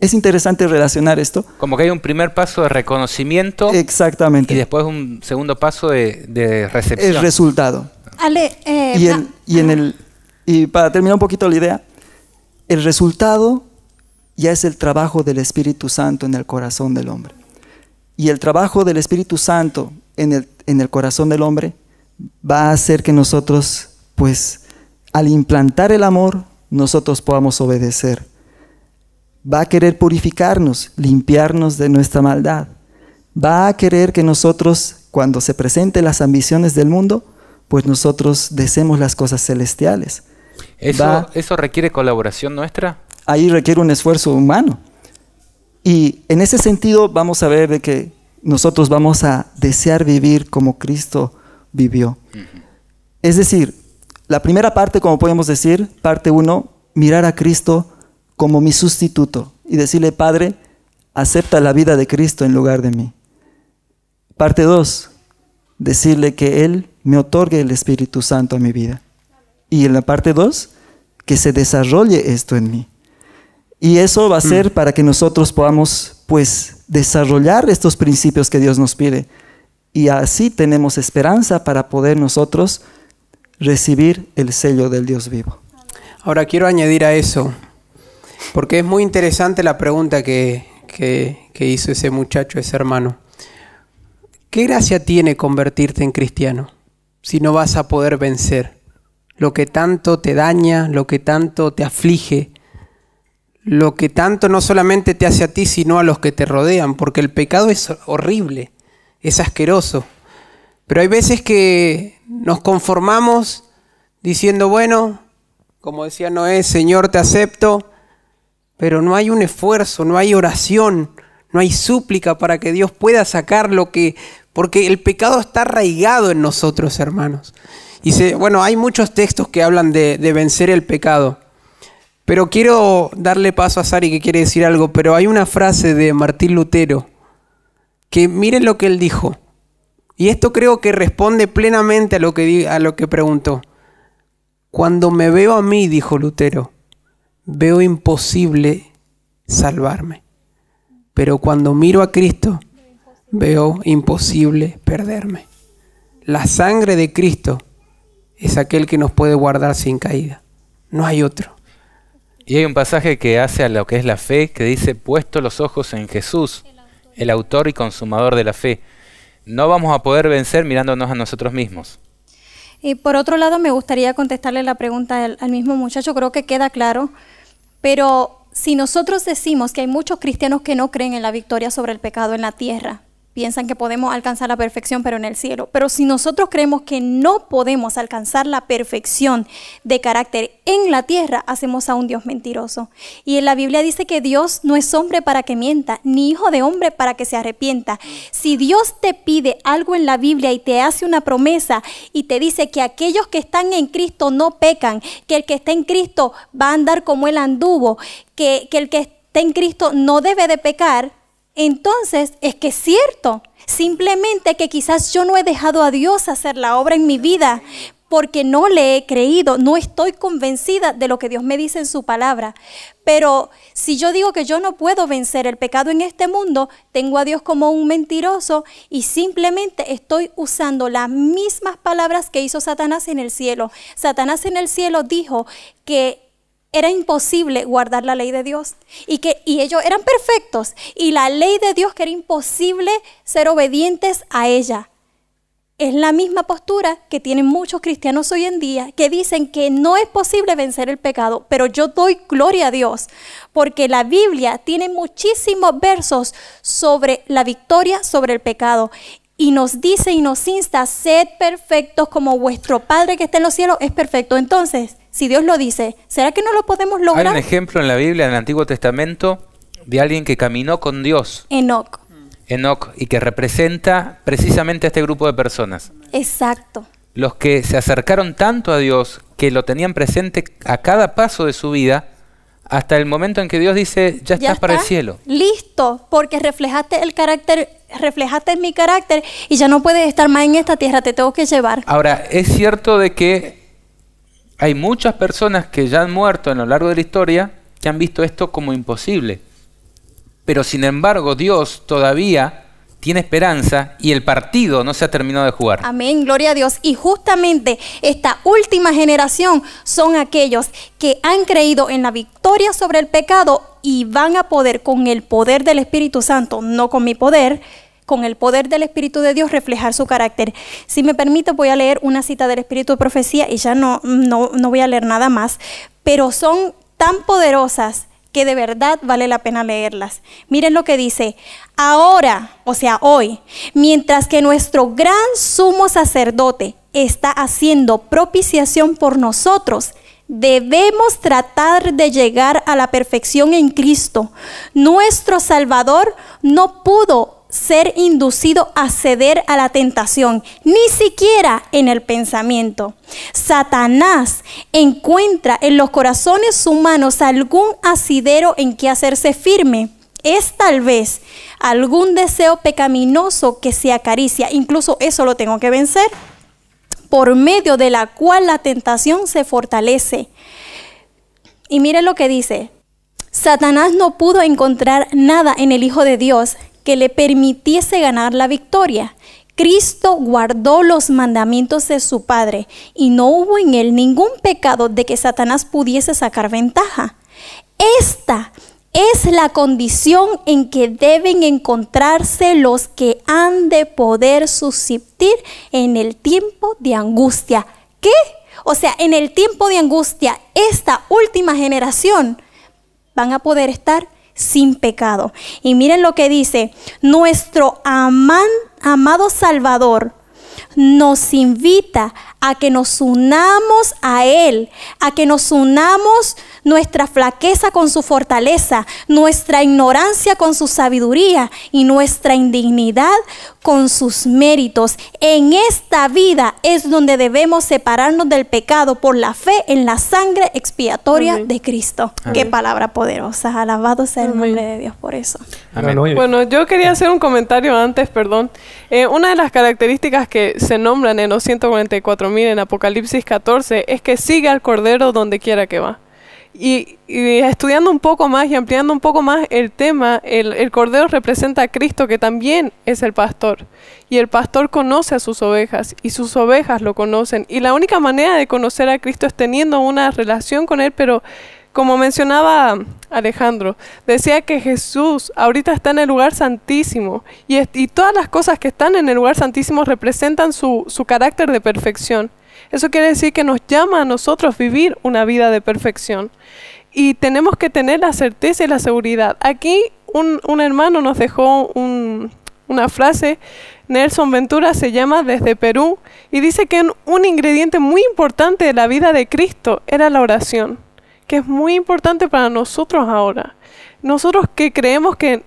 es interesante relacionar esto. Como que hay un primer paso de reconocimiento. Exactamente. Y después un segundo paso de, recepción. El resultado. Eh, y, y para terminar un poquito la idea, el resultado ya es el trabajo del Espíritu Santo en el corazón del hombre. Y el trabajo del Espíritu Santo en el, en el corazón del hombre va a hacer que nosotros, pues, al implantar el amor, nosotros podamos obedecer. Va a querer purificarnos, limpiarnos de nuestra maldad. Va a querer que nosotros, cuando se presenten las ambiciones del mundo, pues nosotros deseemos las cosas celestiales. ¿eso requiere colaboración nuestra? ahí requiere un esfuerzo humano. Y en ese sentido vamos a ver de que nosotros vamos a desear vivir como Cristo vivió. Es decir, la primera parte, como podemos decir, parte uno, mirar a Cristo como mi sustituto y decirle, Padre, acepta la vida de Cristo en lugar de mí. Parte dos, decirle que Él me otorgue el Espíritu Santo a mi vida. Y en la parte dos, que se desarrolle esto en mí. Y eso va a mm. ser para que nosotros podamos, pues, desarrollar estos principios que Dios nos pide. Y así tenemos esperanza para poder nosotros recibir el sello del Dios vivo. Ahora quiero añadir a eso, porque es muy interesante la pregunta que, que, que hizo ese muchacho, ese hermano. ¿Qué gracia tiene convertirte en cristiano si no vas a poder vencer lo que tanto te daña, lo que tanto te aflige? lo que tanto no solamente te hace a ti, sino a los que te rodean, porque el pecado es horrible, es asqueroso. Pero hay veces que nos conformamos diciendo, bueno, como decía Noé, Señor, te acepto, pero no hay un esfuerzo, no hay oración, no hay súplica para que Dios pueda sacar lo que, porque el pecado está arraigado en nosotros, hermanos. Y bueno, hay muchos textos que hablan de vencer el pecado. Pero quiero darle paso a Sari que quiere decir algo, pero hay una frase de Martín Lutero que miren lo que él dijo. Y esto creo que responde plenamente a lo que, a lo que preguntó. Cuando me veo a mí, dijo Lutero, veo imposible salvarme. Pero cuando miro a Cristo, veo imposible perderme. La sangre de Cristo es aquel que nos puede guardar sin caída. No hay otro. Y hay un pasaje que hace a lo que es la fe, que dice, puesto los ojos en Jesús, el autor y consumador de la fe. No vamos a poder vencer mirándonos a nosotros mismos. Y por otro lado, me gustaría contestarle la pregunta al, al mismo muchacho, creo que queda claro, pero si nosotros decimos que hay muchos cristianos que no creen en la victoria sobre el pecado en la tierra, piensan que podemos alcanzar la perfección, pero en el cielo. Pero si nosotros creemos que no podemos alcanzar la perfección de carácter en la tierra, hacemos a un Dios mentiroso. Y en la Biblia dice que Dios no es hombre para que mienta, ni hijo de hombre para que se arrepienta. Si Dios te pide algo en la Biblia y te hace una promesa y te dice que aquellos que están en Cristo no pecan, que el que está en Cristo va a andar como él anduvo, que, que el que está en Cristo no debe de pecar, entonces es que es cierto. Simplemente que quizás yo no he dejado a Dios hacer la obra en mi vida porque no le he creído, no estoy convencida de lo que Dios me dice en su palabra. Pero si yo digo que yo no puedo vencer el pecado en este mundo, tengo a Dios como un mentiroso y simplemente estoy usando las mismas palabras que hizo Satanás en el cielo. Satanás en el cielo dijo que era imposible guardar la ley de Dios y que y ellos eran perfectos y la ley de Dios que era imposible ser obedientes a ella. Es la misma postura que tienen muchos cristianos hoy en día que dicen que no es posible vencer el pecado, pero yo doy gloria a Dios, porque la Biblia tiene muchísimos versos sobre la victoria sobre el pecado y nos dice y nos insta, sed perfectos como vuestro Padre que está en los cielos es perfecto. Entonces, si Dios lo dice, ¿será que no lo podemos lograr? Hay un ejemplo en la Biblia, en el Antiguo Testamento, de alguien que caminó con Dios. Enoc. Enoc, y que representa precisamente a este grupo de personas. Exacto. Los que se acercaron tanto a Dios que lo tenían presente a cada paso de su vida, hasta el momento en que Dios dice, ya, estás para el cielo. Listo, porque reflejaste el carácter reflejaste en mi carácter y ya no puedes estar más en esta tierra, te tengo que llevar. Ahora, es cierto de que hay muchas personas que ya han muerto a lo largo de la historia que han visto esto como imposible. Pero sin embargo, Dios todavía tiene esperanza y el partido no se ha terminado de jugar. Amén, gloria a Dios. Y justamente esta última generación son aquellos que han creído en la victoria sobre el pecado y van a poder con el poder del Espíritu Santo, no con mi poder, con el poder del Espíritu de Dios reflejar su carácter. Si me permite, voy a leer una cita del Espíritu de Profecía y ya no, no, no voy a leer nada más, pero son tan poderosas que de verdad vale la pena leerlas. Miren lo que dice, ahora, o sea, hoy, mientras que nuestro gran sumo sacerdote está haciendo propiciación por nosotros, debemos tratar de llegar a la perfección en Cristo. Nuestro Salvador no pudo ser inducido a ceder a la tentación, ni siquiera en el pensamiento. Satanás encuentra en los corazones humanos algún asidero en que hacerse firme. Es tal vez algún deseo pecaminoso que se acaricia, incluso eso lo tengo que vencer, por medio de la cual la tentación se fortalece. Y miren lo que dice, Satanás no pudo encontrar nada en el Hijo de Dios que le permitiese ganar la victoria. Cristo guardó los mandamientos de su Padre y no hubo en él ningún pecado de que Satanás pudiese sacar ventaja. Esta es la condición en que deben encontrarse los que han de poder subsistir en el tiempo de angustia. ¿Qué? O sea, en el tiempo de angustia, esta última generación van a poder estar sin pecado. Y miren lo que dice, nuestro amado Salvador nos invita a que nos unamos a Él, a que nos unamos nuestra flaqueza con su fortaleza, nuestra ignorancia con su sabiduría y nuestra indignidad con sus méritos. En esta vida es donde debemos separarnos del pecado por la fe en la sangre expiatoria de Cristo. Qué palabra poderosa. Alabado sea el nombre de Dios por eso. Bueno, yo quería hacer un comentario antes, perdón. Eh, una de las características que se nombran en los 144 miren, Apocalipsis 14 es que sigue al Cordero donde quiera que va. Y, estudiando un poco más y ampliando un poco más el tema, el, el, Cordero representa a Cristo que también es el pastor. Y el pastor conoce a sus ovejas y sus ovejas lo conocen. Y la única manera de conocer a Cristo es teniendo una relación con Él, pero como mencionaba Alejandro, decía que Jesús ahorita está en el lugar santísimo y, todas las cosas que están en el lugar santísimo representan su, carácter de perfección. Eso quiere decir que nos llama a nosotros vivir una vida de perfección. Y tenemos que tener la certeza y la seguridad. Aquí un, hermano nos dejó una frase, Nelson Ventura se llama desde Perú, y dice que un ingrediente muy importante de la vida de Cristo era la oración que es muy importante para nosotros ahora. Nosotros que creemos que,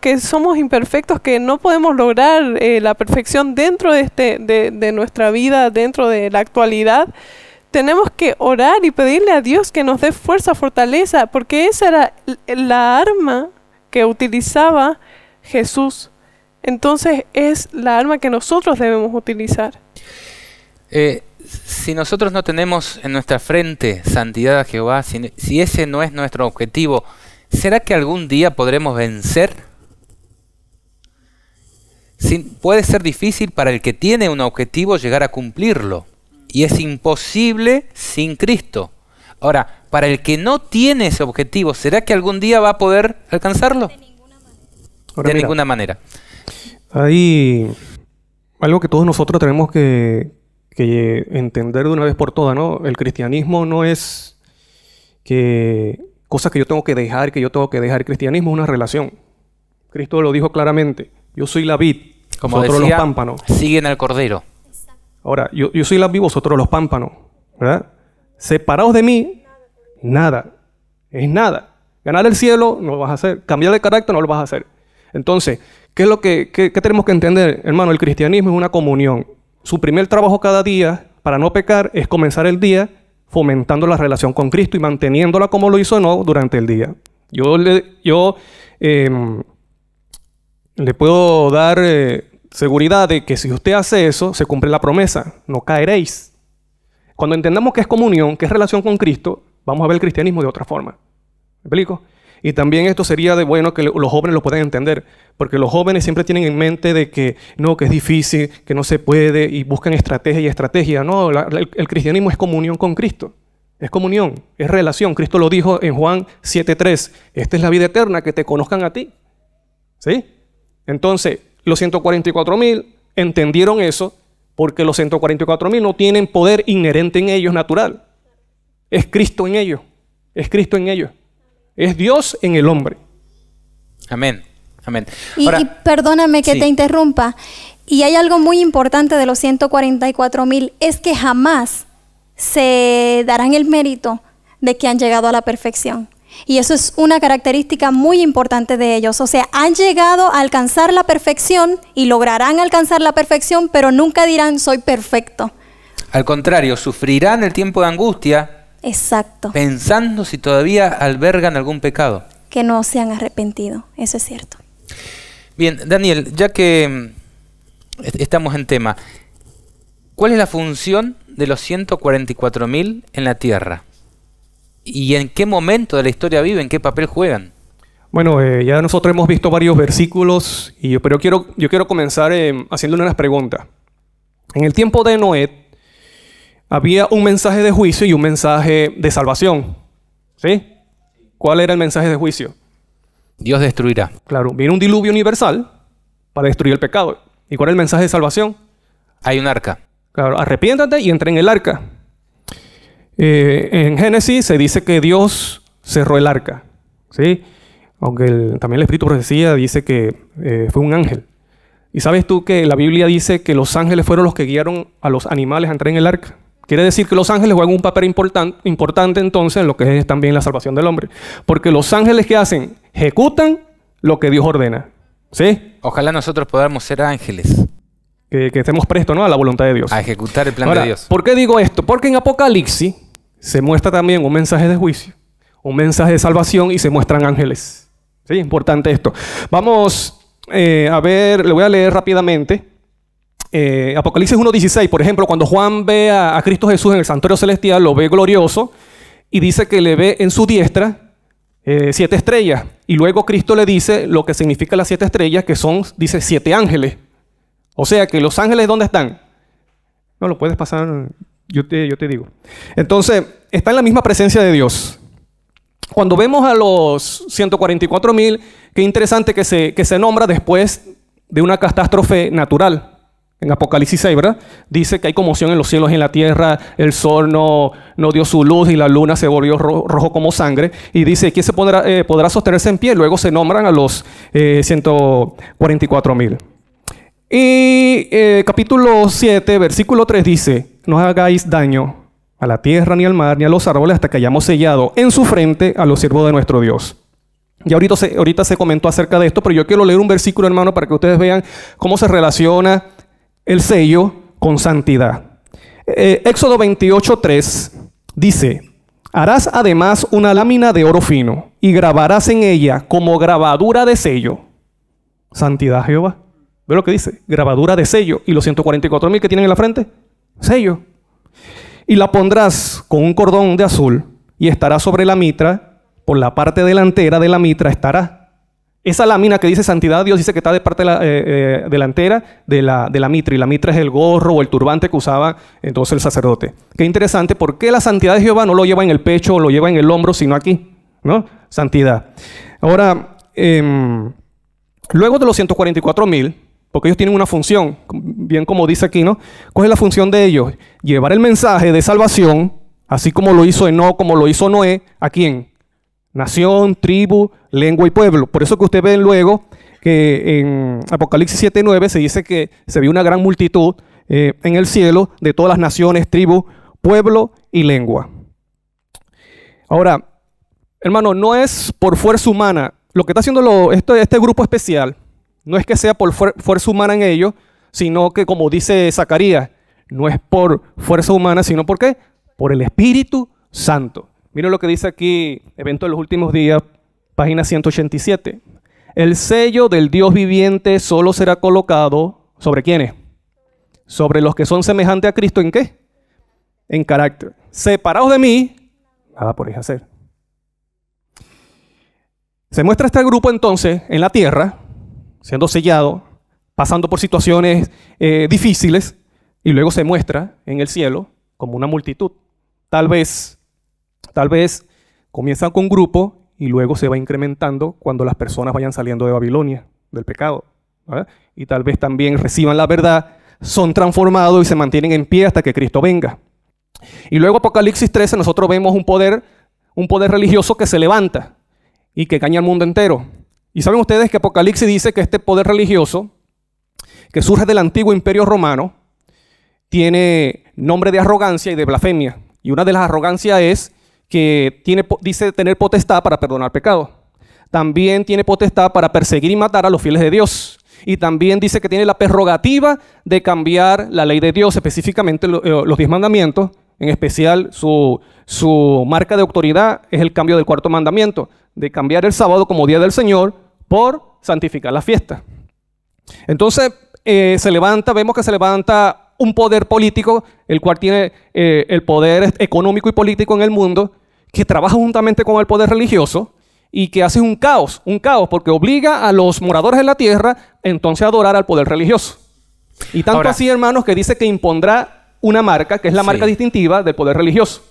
que somos imperfectos, que no podemos lograr eh, la perfección dentro de, este, de, de nuestra vida, dentro de la actualidad, tenemos que orar y pedirle a Dios que nos dé fuerza, fortaleza, porque esa era la arma que utilizaba Jesús. Entonces es la arma que nosotros debemos utilizar. Eh, si nosotros no tenemos en nuestra frente santidad a Jehová, si, ese no es nuestro objetivo, ¿será que algún día podremos vencer? puede ser difícil para el que tiene un objetivo llegar a cumplirlo. Y es imposible sin Cristo. Ahora, para el que no tiene ese objetivo, ¿será que algún día va a poder alcanzarlo? De ninguna manera. de ninguna manera. Hay algo que todos nosotros tenemos que, que entender de una vez por todas, ¿no? El cristianismo no es que cosas que yo tengo que dejar, que yo tengo que dejar. El cristianismo es una relación. Cristo lo dijo claramente. Yo soy la vid, vosotros los pámpanos. Siguen al cordero. Ahora, yo, soy la vid, vosotros los pámpanos. ¿Verdad? Separados de mí, nada. Es nada. Ganar el cielo no lo vas a hacer. Cambiar de carácter no lo vas a hacer. Entonces, ¿qué es lo que qué tenemos que entender, hermano? El cristianismo es una comunión su primer trabajo cada día para no pecar es comenzar el día fomentando la relación con Cristo y manteniéndola como lo hizo no durante el día. Yo le, em, puedo dar eh, seguridad de que si usted hace eso, se cumple la promesa, no caeréis. Cuando entendamos que es comunión, que es relación con Cristo, vamos a ver el cristianismo de otra forma. ¿Me explico? Y también esto sería de bueno que los jóvenes lo puedan entender, porque los jóvenes siempre tienen en mente de que no, que es difícil, que no se puede, y buscan estrategia y estrategia. No, el cristianismo es comunión con Cristo. Es comunión, es relación. Cristo lo dijo en Juan 7:3, esta es la vida eterna, que te conozcan a ti. ¿Sí? Entonces, los 144.000 entendieron eso porque los 144.000 no tienen poder inherente en ellos, natural. Es Cristo en ellos, es Cristo en ellos. Es Dios en el hombre. Amén. Amén. Y, perdóname que te interrumpa. Y hay algo muy importante de los 144 mil, es que jamás se darán el mérito de que han llegado a la perfección. Y eso es una característica muy importante de ellos. O sea, han llegado a alcanzar la perfección y lograrán alcanzar la perfección, pero nunca dirán soy perfecto. Al contrario, sufrirán el tiempo de angustia, Exacto. Pensando si todavía albergan algún pecado. Que no se han arrepentido, eso es cierto. Bien, Daniel, ya que mm, estamos en tema, ¿cuál es la función de los 144.000 en la Tierra? ¿Y en qué momento de la historia viven? ¿Qué papel juegan? Bueno, eh, ya nosotros hemos visto varios versículos, y yo, pero quiero, yo quiero comenzar haciendo em, haciéndole unas preguntas. En el tiempo de Noé, había un mensaje de juicio y un mensaje de salvación. ¿Sí? ¿Cuál era el mensaje de juicio? Dios destruirá. Claro, viene un diluvio universal para destruir el pecado. ¿Y cuál es el mensaje de salvación? Hay un arca. Claro, arrepiéntate y entra en el arca. Eh, en Génesis se dice que Dios cerró el arca. ¿Sí? Aunque también el Espíritu Profecía dice que eh, fue un ángel. ¿Y sabes tú que la Biblia dice que los ángeles fueron los que guiaron a los animales a entrar en el arca? Quiere decir que los ángeles juegan un papel importante entonces en lo que es también la salvación del hombre. Porque los ángeles que hacen, ejecutan lo que Dios ordena. ¿Sí? Ojalá nosotros podamos ser ángeles. Que, estemos prestos ¿no? a la voluntad de Dios. A ejecutar el plan de Dios. ¿Por qué digo esto? Porque en Apocalipsis se muestra también un mensaje de juicio, un mensaje de salvación y se muestran ángeles. ¿Sí? Importante esto. Vamos eh, a ver, le voy a leer rápidamente eh, Apocalipsis 1.16, por ejemplo, cuando Juan ve a, Cristo Jesús en el santuario celestial, lo ve glorioso y dice que le ve en su diestra eh, siete estrellas. Y luego Cristo le dice lo que significa las siete estrellas, que son, dice, siete ángeles. O sea que los ángeles, ¿dónde están? No lo puedes pasar, yo te, digo. Entonces, está en la misma presencia de Dios. Cuando vemos a los 144.000, mil, qué interesante que se, que se nombra después de una catástrofe natural en Apocalipsis 6, Dice que hay conmoción en los cielos y en la tierra, el sol no, dio su luz y la luna se volvió rojo como sangre. Y dice, que se eh, podrá, sostenerse en pie? Luego se nombran a los eh, 144 mil. Y eh, capítulo 7, versículo 3 dice, no hagáis daño a la tierra, ni al mar, ni a los árboles, hasta que hayamos sellado en su frente a los siervos de nuestro Dios. Y ahorita ahorita se comentó acerca de esto, pero yo quiero leer un versículo, hermano, para que ustedes vean cómo se relaciona el sello con santidad. Eh, Éxodo Éxodo 28.3 dice, harás además una lámina de oro fino y grabarás en ella como grabadura de sello. Santidad Jehová. ¿Ve lo que dice? Grabadura de sello. ¿Y los 144 mil que tienen en la frente? Sello. Y la pondrás con un cordón de azul y estará sobre la mitra. Por la parte delantera de la mitra estará esa lámina que dice santidad Dios dice que está de parte eh, eh, delantera de la, de la mitra. Y la mitra es el gorro o el turbante que usaba entonces el sacerdote. Qué interesante, ¿por qué la santidad de Jehová no lo lleva en el pecho o lo lleva en el hombro, sino aquí? ¿No? Santidad. Ahora, em, luego de los 144 mil, porque ellos tienen una función, bien como dice aquí, ¿no? ¿Cuál es la función de ellos? Llevar el mensaje de salvación, así como lo hizo Eno, como lo hizo Noé, ¿a quién? Nación, tribu, lengua y pueblo. Por eso que usted ve luego que en Apocalipsis 7.9 se dice que se vio una gran multitud eh, en el cielo de todas las naciones, tribu, pueblo y lengua. Ahora, hermano, no es por fuerza humana. Lo que está haciendo este, este grupo especial no es que sea por fuerza humana en ellos, sino que como dice Zacarías, no es por fuerza humana, sino qué? por el Espíritu Santo. Miren lo que dice aquí, evento de los últimos días, página 187. El sello del Dios viviente solo será colocado sobre quiénes? Sobre los que son semejantes a Cristo en qué? En carácter. Separados de mí, nada podéis hacer. Se muestra este grupo entonces en la tierra, siendo sellado, pasando por situaciones eh, difíciles, y luego se muestra en el cielo como una multitud. Tal vez Tal vez comienzan con grupo y luego se va incrementando cuando las personas vayan saliendo de Babilonia, del pecado. Y tal vez también reciban la verdad, son transformados y se mantienen en pie hasta que Cristo venga. Y luego Apocalipsis 13 nosotros vemos un poder, un poder religioso que se levanta y que caña al mundo entero. Y saben ustedes que Apocalipsis dice que este poder religioso, que surge del antiguo imperio romano, tiene nombre de arrogancia y de blasfemia. Y una de las arrogancias es que tiene, dice tener potestad para perdonar pecado. También tiene potestad para perseguir y matar a los fieles de Dios. Y también dice que tiene la prerrogativa de cambiar la ley de Dios, específicamente eh, los diez mandamientos. En especial, su, marca de autoridad es el cambio del cuarto mandamiento, de cambiar el sábado como día del Señor por santificar la fiesta. Entonces, eh, se levanta, vemos que se levanta un poder político, el cual tiene eh, el poder económico y político en el mundo, que trabaja juntamente con el poder religioso y que hace un caos, un caos, porque obliga a los moradores de la tierra entonces a adorar al poder religioso. Y tanto así, hermanos, que dice que impondrá una marca, que es la marca distintiva del poder religioso.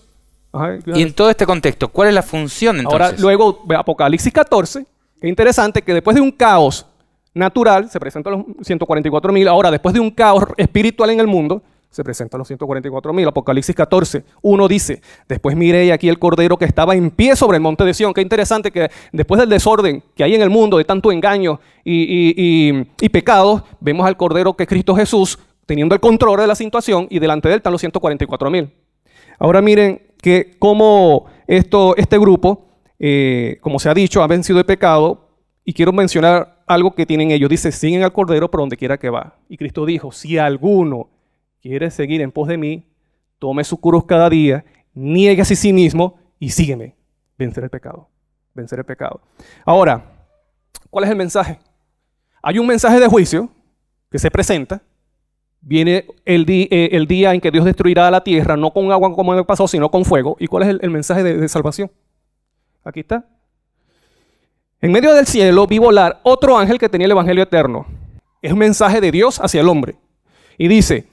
y en todo este contexto, ¿cuál es la función entonces? Ahora, luego, Apocalipsis 14, es interesante que después de un caos natural, se presentan los 144.000, ahora después de un caos espiritual en el mundo, se presentan los 144 mil. Apocalipsis 14, uno dice, después miré aquí el cordero que estaba en pie sobre el monte de Sión. Qué interesante que después del desorden que hay en el mundo de tanto engaño y, pecados, vemos al cordero que es Cristo Jesús teniendo el control de la situación y delante de él están los 144 mil. Ahora miren que como esto, este grupo, eh, como se ha dicho, ha vencido el pecado y quiero mencionar algo que tienen ellos. Dice, siguen al cordero por donde quiera que va. Y Cristo dijo, si alguno quiere seguir en pos de mí, tome su cruz cada día, niegue a sí mismo y sígueme. Vencer el pecado. Vencer el pecado. Ahora, ¿cuál es el mensaje? Hay un mensaje de juicio que se presenta. Viene el, eh, día en que Dios destruirá la tierra, no con agua como en el pasado, sino con fuego. ¿Y cuál es el, mensaje de, de salvación? Aquí está. En medio del cielo vi volar otro ángel que tenía el Evangelio eterno. Es un mensaje de Dios hacia el hombre. Y dice,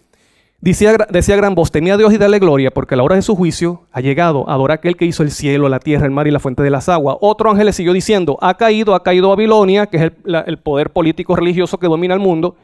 Decía, decía gran voz, tenía a Dios y dale gloria, porque la hora de su juicio ha llegado, adora aquel que hizo el cielo, la tierra, el mar y la fuente de las aguas. Otro ángel le siguió diciendo, ha caído, ha caído Babilonia, que es el, poder político religioso que domina el mundo,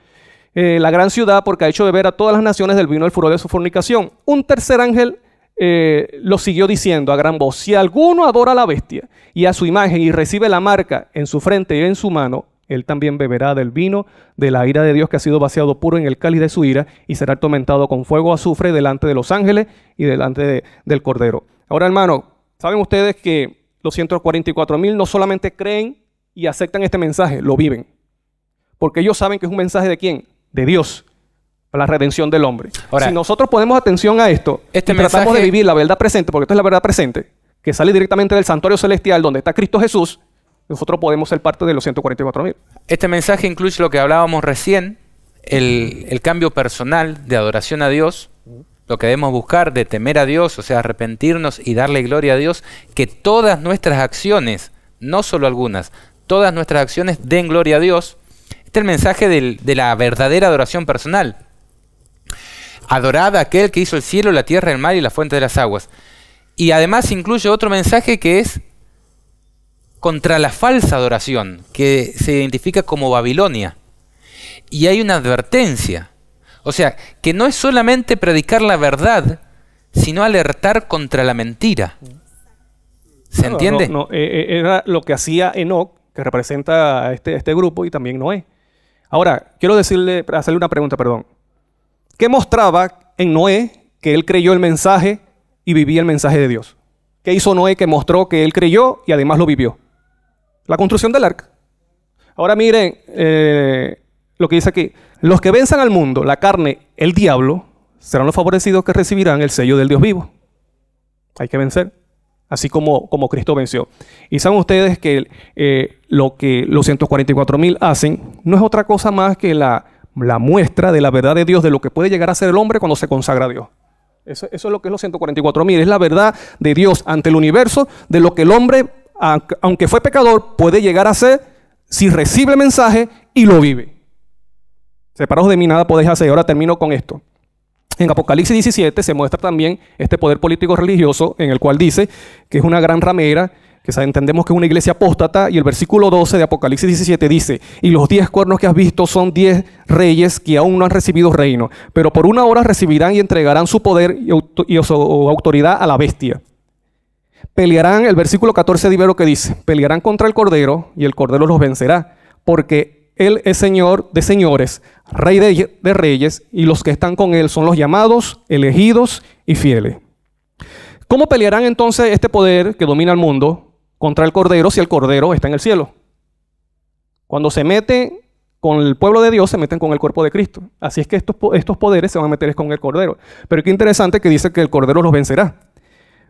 eh, la gran ciudad, porque ha hecho beber a todas las naciones del vino del furor de su fornicación. Un tercer ángel eh, lo siguió diciendo a gran voz, si alguno adora a la bestia y a su imagen y recibe la marca en su frente y en su mano, él también beberá del vino de la ira de Dios que ha sido vaciado puro en el cáliz de su ira y será atormentado con fuego azufre delante de los ángeles y delante del Cordero. Ahora, hermano, saben ustedes que los 144 mil no solamente creen y aceptan este mensaje, lo viven. Porque ellos saben que es un mensaje de quién? De Dios la redención del hombre. Ahora, si nosotros ponemos atención a esto este y tratamos de vivir la verdad presente, porque esto es la verdad presente, que sale directamente del santuario celestial donde está Cristo Jesús, nosotros podemos ser parte de los 144.000. Este mensaje incluye lo que hablábamos recién, el, cambio personal de adoración a Dios, lo que debemos buscar de temer a Dios, o sea, arrepentirnos y darle gloria a Dios, que todas nuestras acciones, no solo algunas, todas nuestras acciones den gloria a Dios. Este es el mensaje de la verdadera adoración personal. Adorad a aquel que hizo el cielo, la tierra, el mar y la fuente de las aguas. Y además incluye otro mensaje que es contra la falsa adoración que se identifica como Babilonia. Y hay una advertencia. O sea, que no es solamente predicar la verdad, sino alertar contra la mentira. ¿Se entiende? Eh, eh, era lo que hacía Enoch, que representa a este, este grupo, y también Noé. Ahora, quiero decirle, hacerle una pregunta, perdón. ¿Qué mostraba en Noé que él creyó el mensaje y vivía el mensaje de Dios? ¿Qué hizo Noé que mostró que él creyó y además lo vivió? La construcción del arca. Ahora miren eh, lo que dice aquí. Los que venzan al mundo, la carne, el diablo, serán los favorecidos que recibirán el sello del Dios vivo. Hay que vencer, así como, como Cristo venció. Y saben ustedes que eh, lo que los 144 mil hacen no es otra cosa más que la, muestra de la verdad de Dios, de lo que puede llegar a ser el hombre cuando se consagra a Dios. Eso, es lo que es los 144 mil, es la verdad de Dios ante el universo, de lo que el hombre aunque fue pecador, puede llegar a ser si recibe el mensaje y lo vive. Separados de mí nada podéis hacer. Ahora termino con esto. En Apocalipsis 17 se muestra también este poder político religioso en el cual dice que es una gran ramera, que entendemos que es una iglesia apóstata, y el versículo 12 de Apocalipsis 17 dice, y los diez cuernos que has visto son diez reyes que aún no han recibido reino, pero por una hora recibirán y entregarán su poder y, autoridad a la bestia Pelearán, el versículo 14 de Ibero que dice, pelearán contra el Cordero y el Cordero los vencerá, porque Él es Señor de señores, Rey de, reyes, y los que están con Él son los llamados, elegidos y fieles. ¿Cómo pelearán entonces este poder que domina el mundo contra el Cordero si el Cordero está en el cielo? Cuando se mete con el pueblo de Dios, se meten con el cuerpo de Cristo. Así es que estos, estos poderes se van a meter con el Cordero. Pero qué interesante que dice que el Cordero los vencerá.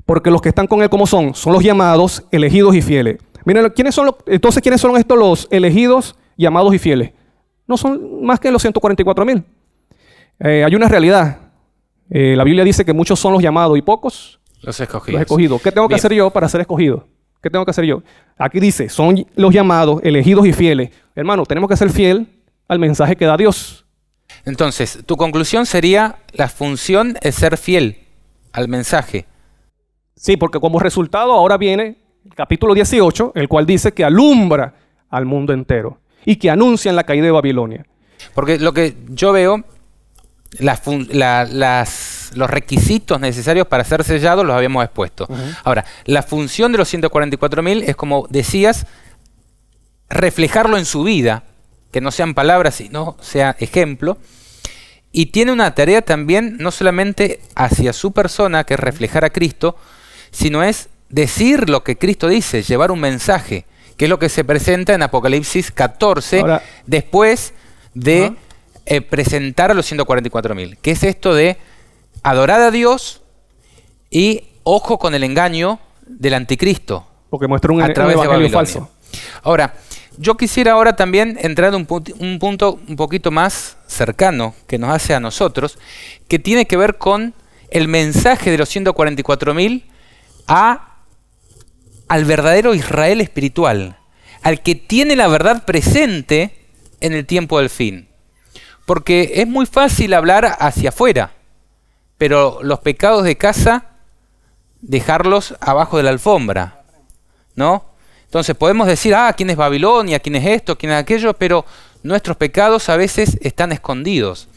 Porque los que están con Él, como son? Son los llamados, elegidos y fieles. Miren, ¿quiénes son entonces, ¿quiénes son estos los elegidos, llamados y fieles? No son más que los 144 mil. Eh, hay una realidad. Eh, la Biblia dice que muchos son los llamados y pocos los escogidos. Los ¿Qué tengo que hacer yo para ser escogido? ¿Qué tengo que hacer yo? Aquí dice, son los llamados, elegidos y fieles. Hermano, tenemos que ser fiel al mensaje que da Dios. Entonces, tu conclusión sería, la función es ser fiel al mensaje. Sí, porque como resultado ahora viene el capítulo 18, el cual dice que alumbra al mundo entero y que anuncian la caída de Babilonia. Porque lo que yo veo, los requisitos necesarios para ser sellados los habíamos expuesto. Ahora, la función de los 144.000 es, como decías, reflejarlo en su vida, que no sean palabras, sino sea ejemplo. Y tiene una tarea también, no solamente hacia su persona, que es reflejar a Cristo, sino es decir lo que Cristo dice, llevar un mensaje, que es lo que se presenta en Apocalipsis 14, después de eh, presentar a los 144.000, que es esto de adorar a Dios y ojo con el engaño del anticristo. Porque muestra un, a través falso. Ahora, yo quisiera ahora también entrar en un, un, punto un poquito más cercano que nos hace a nosotros, que tiene que ver con el mensaje de los 144.000 al verdadero Israel espiritual, al que tiene la verdad presente en el tiempo del fin. Porque es muy fácil hablar hacia afuera, pero los pecados de casa, dejarlos abajo de la alfombra, ¿no? Entonces podemos decir, ah, ¿quién es Babilonia? ¿Quién es esto? ¿Quién es aquello? Pero nuestros pecados a veces están escondidos.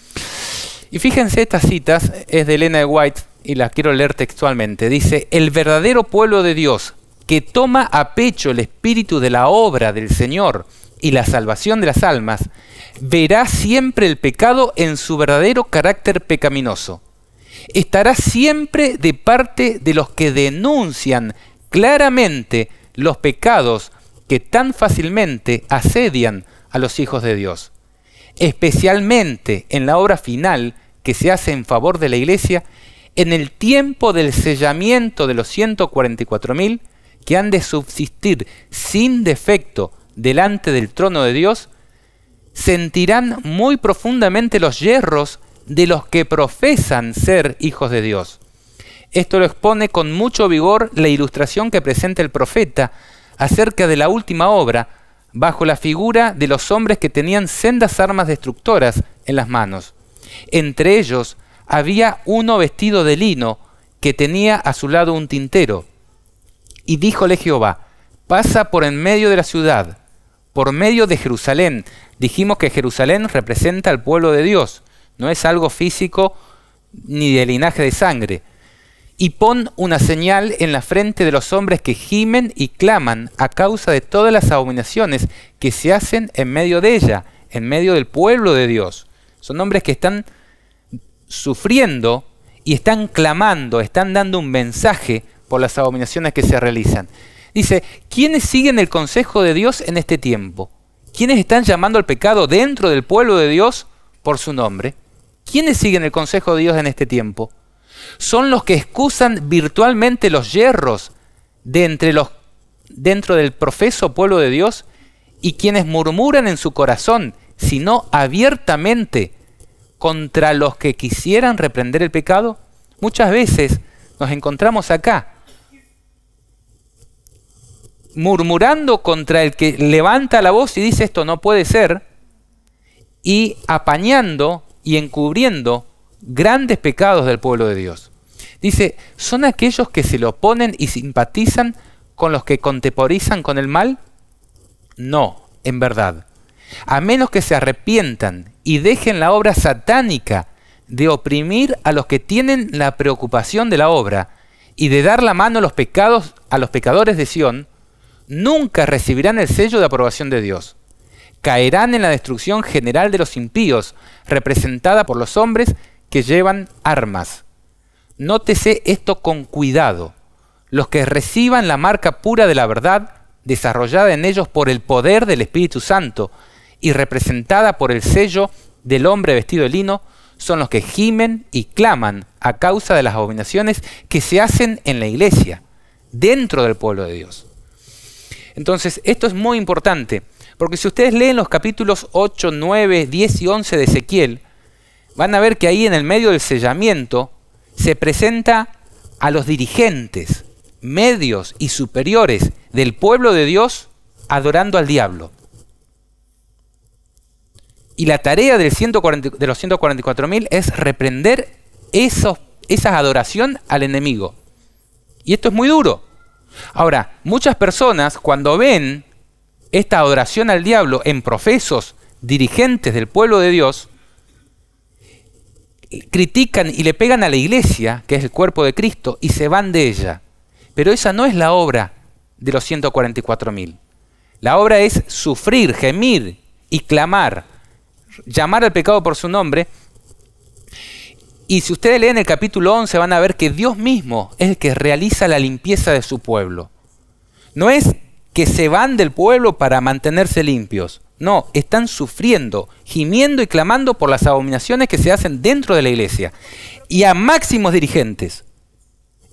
Y fíjense estas citas, es de Elena de White, y la quiero leer textualmente. Dice, el verdadero pueblo de Dios que toma a pecho el espíritu de la obra del Señor y la salvación de las almas, verá siempre el pecado en su verdadero carácter pecaminoso. Estará siempre de parte de los que denuncian claramente los pecados que tan fácilmente asedian a los hijos de Dios, especialmente en la obra final que se hace en favor de la Iglesia en el tiempo del sellamiento de los 144.000 que han de subsistir sin defecto delante del trono de Dios, sentirán muy profundamente los yerros de los que profesan ser hijos de Dios. Esto lo expone con mucho vigor la ilustración que presenta el profeta acerca de la última obra, bajo la figura de los hombres que tenían sendas armas destructoras en las manos. Entre ellos había uno vestido de lino, que tenía a su lado un tintero. Y díjole Jehová, pasa por en medio de la ciudad, por medio de Jerusalén. Dijimos que Jerusalén representa al pueblo de Dios, no es algo físico ni de linaje de sangre. Y pon una señal en la frente de los hombres que gimen y claman a causa de todas las abominaciones que se hacen en medio de ella, en medio del pueblo de Dios. Son hombres que están sufriendo y están clamando, están dando un mensaje por las abominaciones que se realizan. Dice, ¿quiénes siguen el consejo de Dios en este tiempo? ¿Quiénes están llamando al pecado dentro del pueblo de Dios por su nombre? ¿Quiénes siguen el consejo de Dios en este tiempo? Son los que excusan virtualmente los yerros dentro del profeso pueblo de Dios y quienes murmuran en su corazón, sino abiertamente contra los que quisieran reprender el pecado? Muchas veces nos encontramos acá, murmurando contra el que levanta la voz y dice esto no puede ser, y apañando y encubriendo grandes pecados del pueblo de Dios. Dice, son aquellos que se lo oponen y simpatizan con los que contemporizan con el mal? No, en verdad a menos que se arrepientan y dejen la obra satánica de oprimir a los que tienen la preocupación de la obra y de dar la mano a los pecados a los pecadores de Sión, nunca recibirán el sello de aprobación de Dios. Caerán en la destrucción general de los impíos, representada por los hombres que llevan armas. Nótese esto con cuidado. Los que reciban la marca pura de la verdad, desarrollada en ellos por el poder del Espíritu Santo, y representada por el sello del hombre vestido de lino, son los que gimen y claman a causa de las abominaciones que se hacen en la iglesia, dentro del pueblo de Dios. Entonces, esto es muy importante, porque si ustedes leen los capítulos 8, 9, 10 y 11 de Ezequiel, van a ver que ahí en el medio del sellamiento se presenta a los dirigentes, medios y superiores del pueblo de Dios adorando al diablo. Y la tarea de los 144.000 es reprender esos, esa adoración al enemigo. Y esto es muy duro. Ahora, muchas personas cuando ven esta adoración al diablo en profesos, dirigentes del pueblo de Dios, critican y le pegan a la iglesia, que es el cuerpo de Cristo, y se van de ella. Pero esa no es la obra de los 144.000. La obra es sufrir, gemir y clamar llamar al pecado por su nombre. Y si ustedes leen el capítulo 11 van a ver que Dios mismo es el que realiza la limpieza de su pueblo. No es que se van del pueblo para mantenerse limpios. No, están sufriendo, gimiendo y clamando por las abominaciones que se hacen dentro de la iglesia. Y a máximos dirigentes.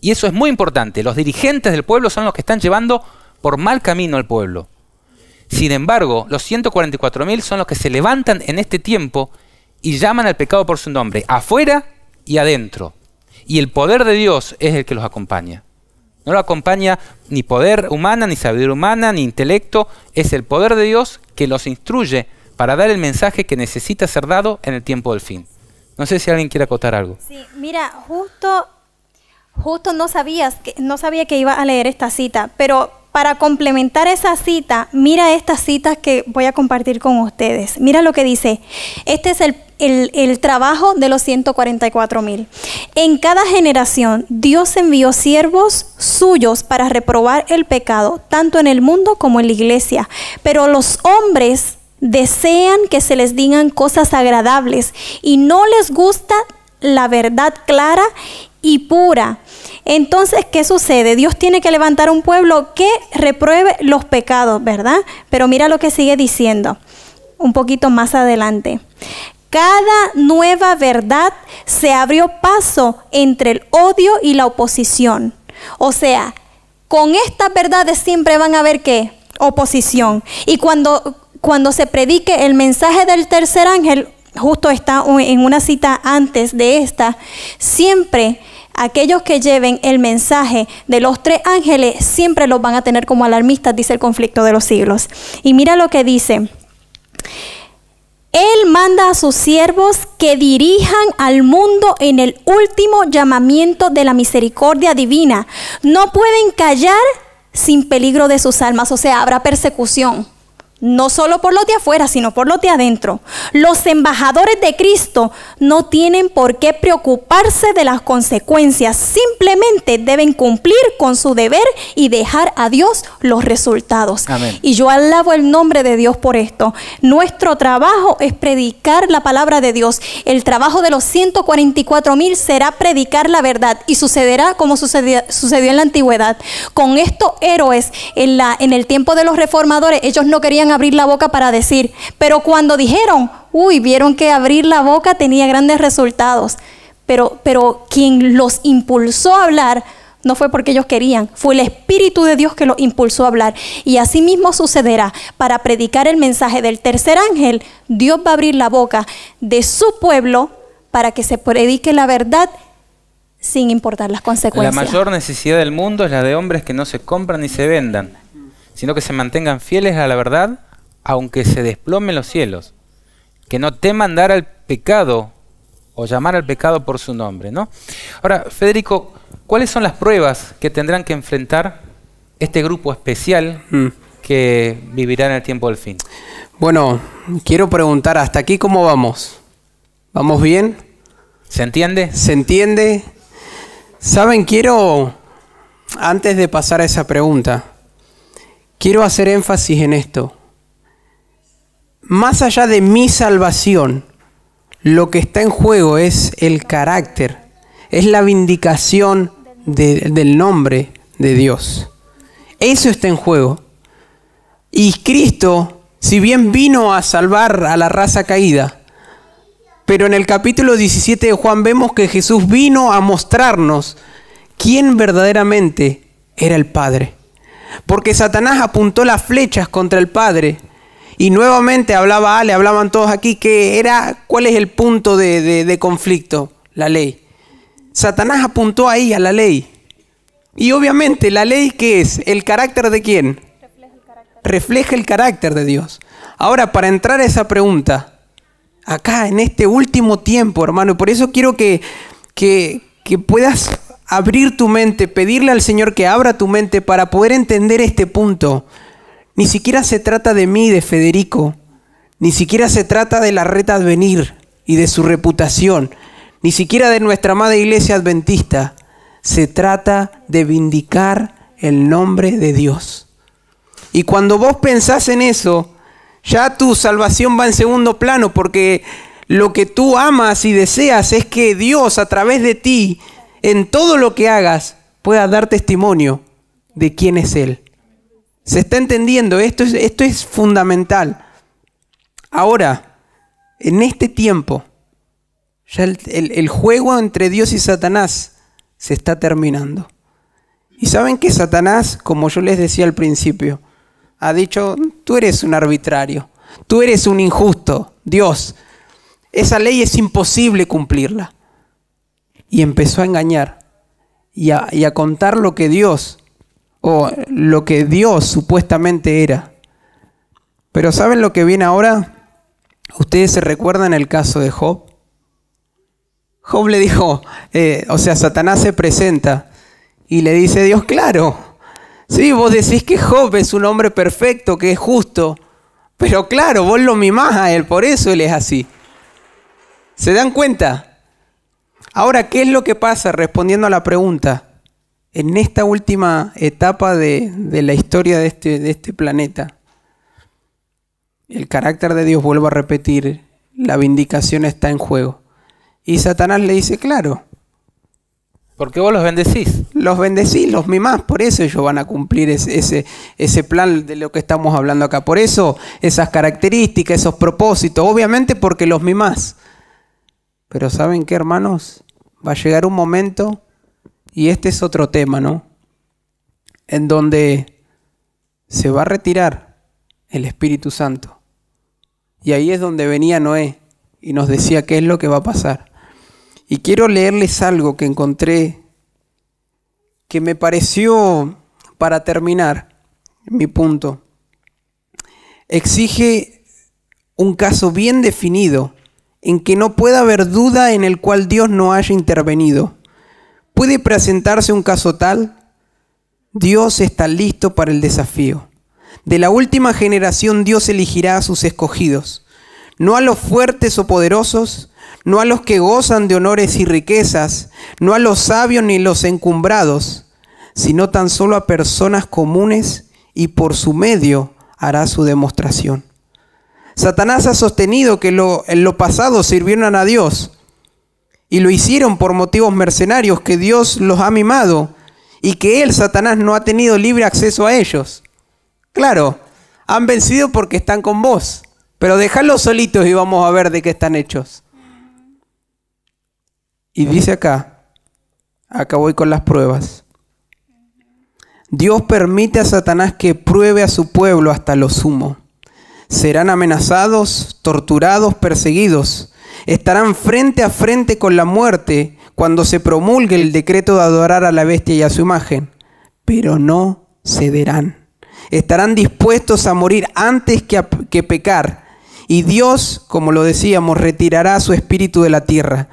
Y eso es muy importante. Los dirigentes del pueblo son los que están llevando por mal camino al pueblo. Sin embargo, los 144.000 son los que se levantan en este tiempo y llaman al pecado por su nombre, afuera y adentro. Y el poder de Dios es el que los acompaña. No lo acompaña ni poder humana, ni sabiduría humana, ni intelecto. Es el poder de Dios que los instruye para dar el mensaje que necesita ser dado en el tiempo del fin. No sé si alguien quiere acotar algo. Sí, mira, justo, justo no sabías, que, no sabía que iba a leer esta cita, pero para complementar esa cita, mira estas citas que voy a compartir con ustedes. Mira lo que dice. Este es el, trabajo de los 144 mil. En cada generación, Dios envió siervos suyos para reprobar el pecado, tanto en el mundo como en la iglesia. Pero los hombres desean que se les digan cosas agradables y no les gusta la verdad clara y pura. Entonces, ¿qué sucede? Dios tiene que levantar un pueblo que repruebe los pecados, ¿verdad? Pero mira lo que sigue diciendo un poquito más adelante. Cada nueva verdad se abrió paso entre el odio y la oposición. O sea, con estas verdades siempre van a haber qué? Oposición. Y cuando, cuando se predique el mensaje del tercer ángel, justo está en una cita antes de esta, siempre aquellos que lleven el mensaje de los tres ángeles siempre los van a tener como alarmistas, dice el conflicto de los siglos. Y mira lo que dice. Él manda a sus siervos que dirijan al mundo en el último llamamiento de la misericordia divina. No pueden callar sin peligro de sus almas, o sea, habrá persecución no solo por los de afuera, sino por los de adentro. Los embajadores de Cristo no tienen por qué preocuparse de las consecuencias, simplemente deben cumplir con su deber y dejar a Dios los resultados. Y yo alabo el nombre de Dios por esto. Nuestro trabajo es predicar la palabra de Dios. El trabajo de los 144 mil será predicar la verdad y sucederá como sucedió, sucedió en la antigüedad. Con estos héroes en, la, en el tiempo de los reformadores, ellos no querían abrir la boca para decir. Pero cuando dijeron, uy, vieron que abrir la boca tenía grandes resultados. Pero, pero quien los impulsó a hablar no fue porque ellos querían, fue el Espíritu de Dios que los impulsó a hablar. Y así mismo sucederá. Para predicar el mensaje del tercer ángel, Dios va a abrir la boca de su pueblo para que se predique la verdad sin importar las consecuencias. La mayor necesidad del mundo es la de hombres que no se compran ni se vendan sino que se mantengan fieles a la verdad, aunque se desplomen los cielos, que no teman dar al pecado o llamar al pecado por su nombre. ¿no? Ahora, Federico, ¿cuáles son las pruebas que tendrán que enfrentar este grupo especial mm. que vivirá en el tiempo del fin? Bueno, quiero preguntar, ¿hasta aquí cómo vamos? ¿Vamos bien? ¿Se entiende? ¿Se entiende? Saben, quiero, antes de pasar a esa pregunta, quiero hacer énfasis en esto. Más allá de mi salvación, lo que está en juego es el carácter, es la vindicación del nombre de Dios. Eso está en juego. Y Cristo, si bien vino a salvar a la raza caída, pero en el capítulo 17 de Juan vemos que Jesús vino a mostrarnos quién verdaderamente era el Padre porque Satanás apuntó las flechas contra el Padre. Y nuevamente hablaba Ale, hablaban todos aquí, que era, ¿cuál es el punto de, conflicto? La ley. Satanás apuntó ahí a la ley. Y obviamente la ley qué es el carácter de quién? Refleja el carácter. de Dios. Ahora, para entrar a esa pregunta, acá en este último tiempo, hermano, por eso quiero que, que, que puedas abrir tu mente, pedirle al Señor que abra tu mente para poder entender este punto. Ni siquiera se trata de mí, de Federico. Ni siquiera se trata de la Reta advenir y de su reputación. Ni siquiera de nuestra amada iglesia adventista. Se trata de vindicar el nombre de Dios. Y cuando vos pensás en eso, ya tu salvación va en segundo plano porque lo que tú amas y deseas es que Dios a través de ti en todo lo que hagas pueda dar testimonio de quién es Él. ¿Se está entendiendo? Esto es, esto es fundamental. Ahora, en este tiempo, ya el juego entre Dios y Satanás se está terminando. Y saben que Satanás, como yo les decía al principio, ha dicho, tú eres un arbitrario, tú eres un injusto, Dios. Esa ley es imposible cumplirla y empezó a engañar y a, contar lo que Dios o lo que Dios supuestamente era. Pero ¿saben lo que viene ahora? ¿Ustedes se recuerdan el caso de Job? Job le dijo, eh, o sea, Satanás se presenta y le dice, Dios, claro, sí, vos decís que Job es un hombre perfecto, que es justo, pero claro, vos lo mimás a él, por eso él es así. ¿Se dan cuenta? Ahora, ¿qué es lo que pasa respondiendo a la pregunta? En esta última etapa de, la historia este, de este, planeta, el carácter de Dios, vuelvo a repetir, la vindicación está en juego. Y Satanás le dice, claro. ¿Por qué vos los bendecís. Los bendecís, los mimás, por eso ellos van a cumplir ese, ese, ese, plan de lo que estamos hablando acá. Por eso esas características, esos propósitos, obviamente porque los mimás. Pero ¿saben qué, hermanos? Va a llegar un momento, y este es otro tema, ¿no? En donde se va a retirar el Espíritu Santo. Y ahí es donde venía Noé y nos decía qué es lo que va a pasar. Y quiero leerles algo que encontré que me pareció, para terminar, mi punto, exige un caso bien definido en que no pueda haber duda en el cual Dios no haya intervenido. ¿Puede presentarse un caso tal? Dios está listo para el desafío. De la última generación Dios elegirá a sus escogidos, no a los fuertes o poderosos, no a los que gozan de honores y riquezas, no a los sabios ni los encumbrados, sino tan solo a personas comunes y por su medio hará su demostración. Satanás ha sostenido que lo, en lo pasado sirvieron a Dios y lo hicieron por motivos mercenarios que Dios los ha mimado y que él, Satanás, no ha tenido libre acceso a ellos. Claro, han vencido porque están con vos, pero dejadlos solitos y vamos a ver de qué están hechos. Y dice acá, acá voy con las pruebas. Dios permite a Satanás que pruebe a su pueblo hasta lo sumo. Serán amenazados, torturados, perseguidos. Estarán frente a frente con la muerte cuando se promulgue el decreto de adorar a la bestia y a su imagen. Pero no cederán. Estarán dispuestos a morir antes que, pecar. Y Dios, como lo decíamos, retirará su espíritu de la tierra.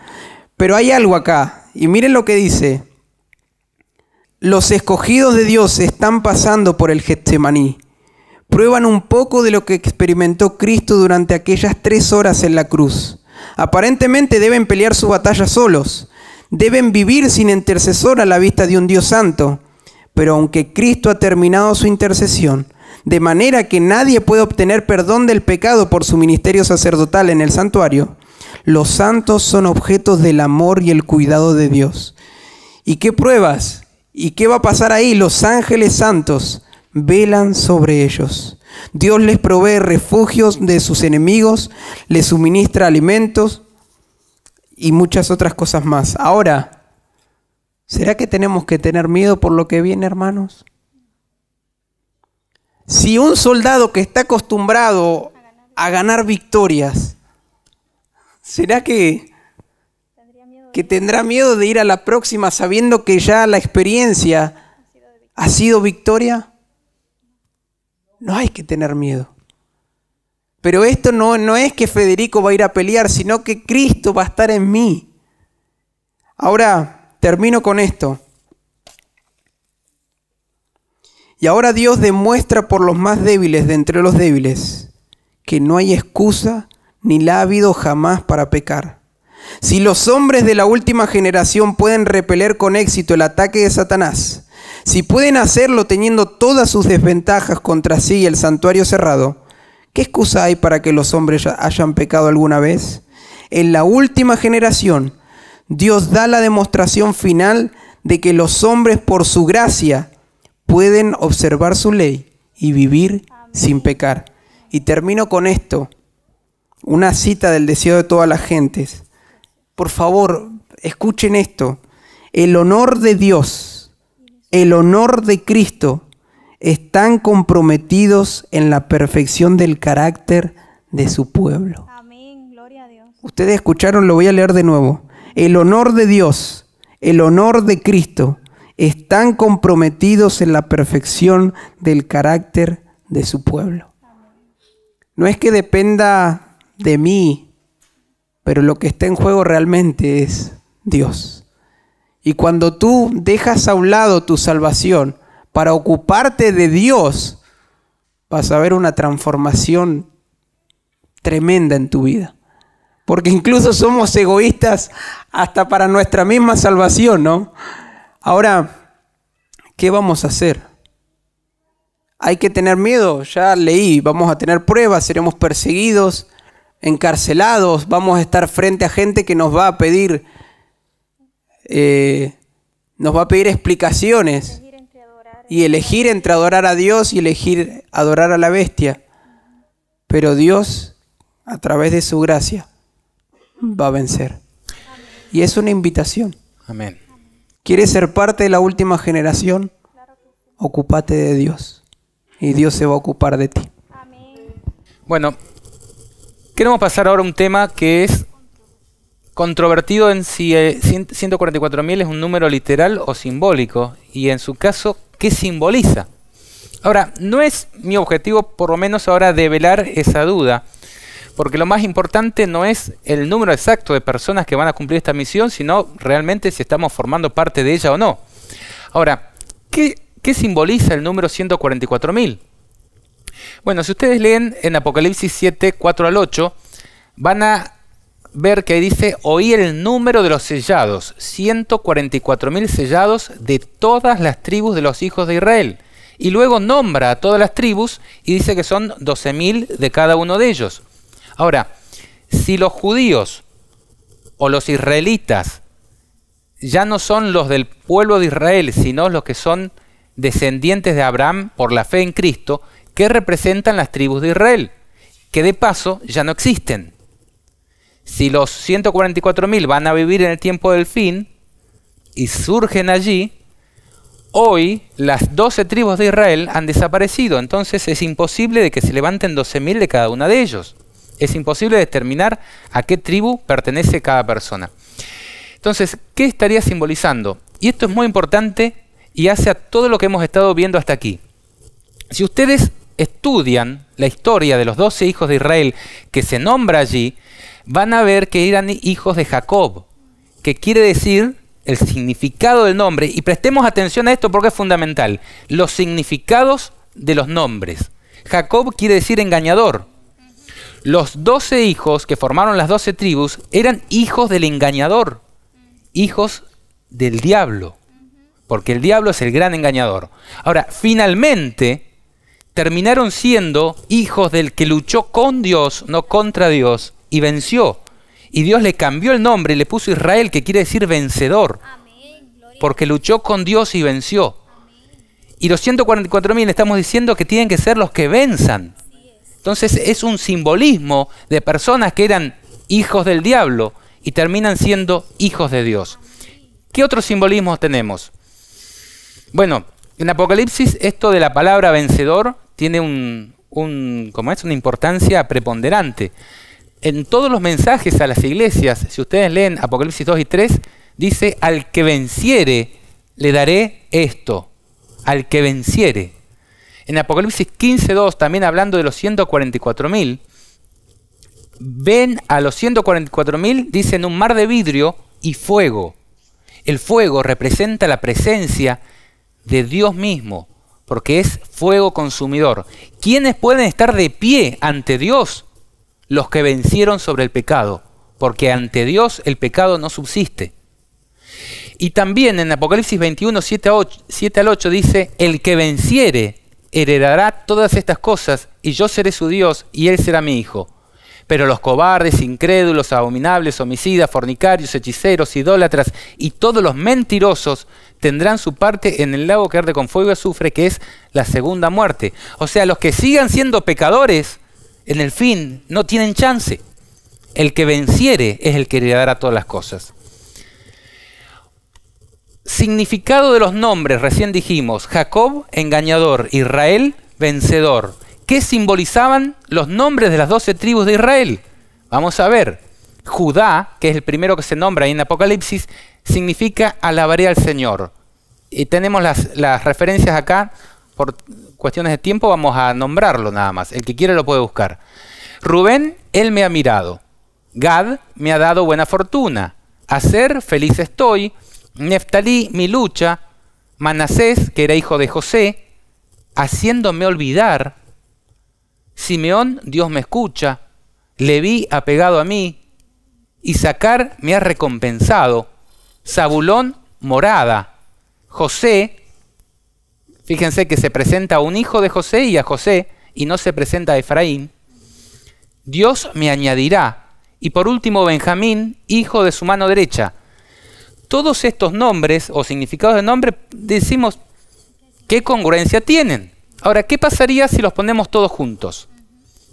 Pero hay algo acá. Y miren lo que dice. Los escogidos de Dios están pasando por el Getsemaní prueban un poco de lo que experimentó Cristo durante aquellas tres horas en la cruz. Aparentemente deben pelear su batalla solos, deben vivir sin intercesor a la vista de un Dios santo, pero aunque Cristo ha terminado su intercesión, de manera que nadie puede obtener perdón del pecado por su ministerio sacerdotal en el santuario, los santos son objetos del amor y el cuidado de Dios. ¿Y qué pruebas? ¿Y qué va a pasar ahí? Los ángeles santos velan sobre ellos. Dios les provee refugios de sus enemigos, les suministra alimentos y muchas otras cosas más. Ahora, ¿será que tenemos que tener miedo por lo que viene, hermanos? Si un soldado que está acostumbrado a ganar victorias, ¿será que, que tendrá miedo de ir a la próxima sabiendo que ya la experiencia ha sido victoria? No hay que tener miedo. Pero esto no, no es que Federico va a ir a pelear, sino que Cristo va a estar en mí. Ahora termino con esto. Y ahora Dios demuestra por los más débiles de entre los débiles que no hay excusa ni la ha habido jamás para pecar. Si los hombres de la última generación pueden repeler con éxito el ataque de Satanás, si pueden hacerlo teniendo todas sus desventajas contra sí y el santuario cerrado, ¿qué excusa hay para que los hombres hayan pecado alguna vez? En la última generación, Dios da la demostración final de que los hombres por su gracia pueden observar su ley y vivir sin pecar. Y termino con esto, una cita del deseo de todas las gentes. Por favor, escuchen esto. El honor de Dios el honor de Cristo están comprometidos en la perfección del carácter de su pueblo. Amén, gloria a Dios. Ustedes escucharon, lo voy a leer de nuevo. El honor de Dios, el honor de Cristo, están comprometidos en la perfección del carácter de su pueblo. No es que dependa de mí, pero lo que está en juego realmente es Dios. Y cuando tú dejas a un lado tu salvación para ocuparte de Dios, vas a ver una transformación tremenda en tu vida. Porque incluso somos egoístas hasta para nuestra misma salvación, ¿no? Ahora, ¿qué vamos a hacer? Hay que tener miedo, ya leí, vamos a tener pruebas, seremos perseguidos, encarcelados, vamos a estar frente a gente que nos va a pedir eh, nos va a pedir explicaciones y elegir entre adorar a Dios y elegir adorar a la bestia. Pero Dios, a través de su gracia, va a vencer. Y es una invitación. Amén. ¿Quieres ser parte de la última generación? Ocúpate de Dios. Y Dios se va a ocupar de ti. Bueno, queremos pasar ahora a un tema que es Controvertido en si 144.000 eh, es un número literal o simbólico, y en su caso, ¿qué simboliza? Ahora, no es mi objetivo, por lo menos ahora, develar esa duda, porque lo más importante no es el número exacto de personas que van a cumplir esta misión, sino realmente si estamos formando parte de ella o no. Ahora, ¿qué, qué simboliza el número 144.000? Bueno, si ustedes leen en Apocalipsis 7, 4 al 8, van a ver que dice, oí el número de los sellados, 144.000 sellados de todas las tribus de los hijos de Israel. Y luego nombra a todas las tribus y dice que son 12.000 de cada uno de ellos. Ahora, si los judíos o los israelitas ya no son los del pueblo de Israel, sino los que son descendientes de Abraham por la fe en Cristo, que representan las tribus de Israel, que de paso ya no existen. Si los 144.000 van a vivir en el tiempo del fin y surgen allí, hoy las 12 tribus de Israel han desaparecido, entonces es imposible de que se levanten 12.000 de cada una de ellos. Es imposible determinar a qué tribu pertenece cada persona. Entonces, ¿qué estaría simbolizando? Y esto es muy importante y hace a todo lo que hemos estado viendo hasta aquí. Si ustedes estudian la historia de los 12 hijos de Israel que se nombra allí, van a ver que eran hijos de Jacob, que quiere decir el significado del nombre. Y prestemos atención a esto porque es fundamental. Los significados de los nombres. Jacob quiere decir engañador. Los doce hijos que formaron las doce tribus eran hijos del engañador, hijos del diablo, porque el diablo es el gran engañador. Ahora, finalmente, terminaron siendo hijos del que luchó con Dios, no contra Dios, y venció. Y Dios le cambió el nombre y le puso Israel, que quiere decir vencedor, porque luchó con Dios y venció. Y los 144.000 estamos diciendo que tienen que ser los que venzan. Entonces es un simbolismo de personas que eran hijos del diablo y terminan siendo hijos de Dios. ¿Qué otros simbolismos tenemos? Bueno, en Apocalipsis esto de la palabra vencedor tiene un, un, es? una importancia preponderante en todos los mensajes a las iglesias, si ustedes leen Apocalipsis 2 y 3, dice, al que venciere, le daré esto, al que venciere. En Apocalipsis 15, 2, también hablando de los 144.000, ven a los 144.000, dicen un mar de vidrio y fuego. El fuego representa la presencia de Dios mismo, porque es fuego consumidor. ¿Quiénes pueden estar de pie ante Dios? los que vencieron sobre el pecado, porque ante Dios el pecado no subsiste. Y también en Apocalipsis 21, 7, al 8 dice, el que venciere heredará todas estas cosas, y yo seré su Dios, y él será mi hijo. Pero los cobardes, incrédulos, abominables, homicidas, fornicarios, hechiceros, idólatras y todos los mentirosos tendrán su parte en el lago que arde con fuego y azufre, que es la segunda muerte. O sea, los que sigan siendo pecadores, en el fin no tienen chance. El que venciere es el que heredará todas las cosas. Significado de los nombres, recién dijimos, Jacob, engañador, Israel, vencedor. ¿Qué simbolizaban los nombres de las doce tribus de Israel? Vamos a ver. Judá, que es el primero que se nombra ahí en Apocalipsis, significa alabaré al Señor. Y tenemos las, las referencias acá por cuestiones de tiempo vamos a nombrarlo nada más. El que quiere lo puede buscar. Rubén, él me ha mirado. Gad me ha dado buena fortuna. Hacer, feliz estoy. Neftalí, mi lucha. Manasés, que era hijo de José, haciéndome olvidar. Simeón, Dios me escucha. Leví, apegado a mí. Isaacar, me ha recompensado. Zabulón, morada. José, Fíjense que se presenta a un hijo de José y a José, y no se presenta a Efraín. Dios me añadirá. Y por último, Benjamín, hijo de su mano derecha. Todos estos nombres o significados de nombre, decimos, ¿qué congruencia tienen? Ahora, ¿qué pasaría si los ponemos todos juntos?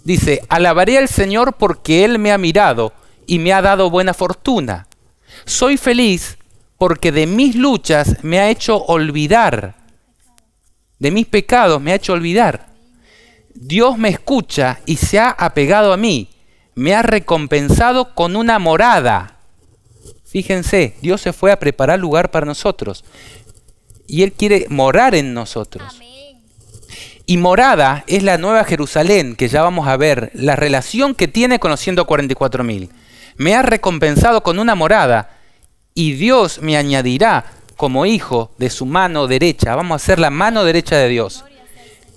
Dice, alabaré al Señor porque Él me ha mirado y me ha dado buena fortuna. Soy feliz porque de mis luchas me ha hecho olvidar de mis pecados me ha hecho olvidar. Dios me escucha y se ha apegado a mí. Me ha recompensado con una morada. Fíjense, Dios se fue a preparar lugar para nosotros. Y Él quiere morar en nosotros. Y morada es la nueva Jerusalén, que ya vamos a ver, la relación que tiene con los 144.000. Me ha recompensado con una morada y Dios me añadirá como hijo de su mano derecha. Vamos a ser la mano derecha de Dios.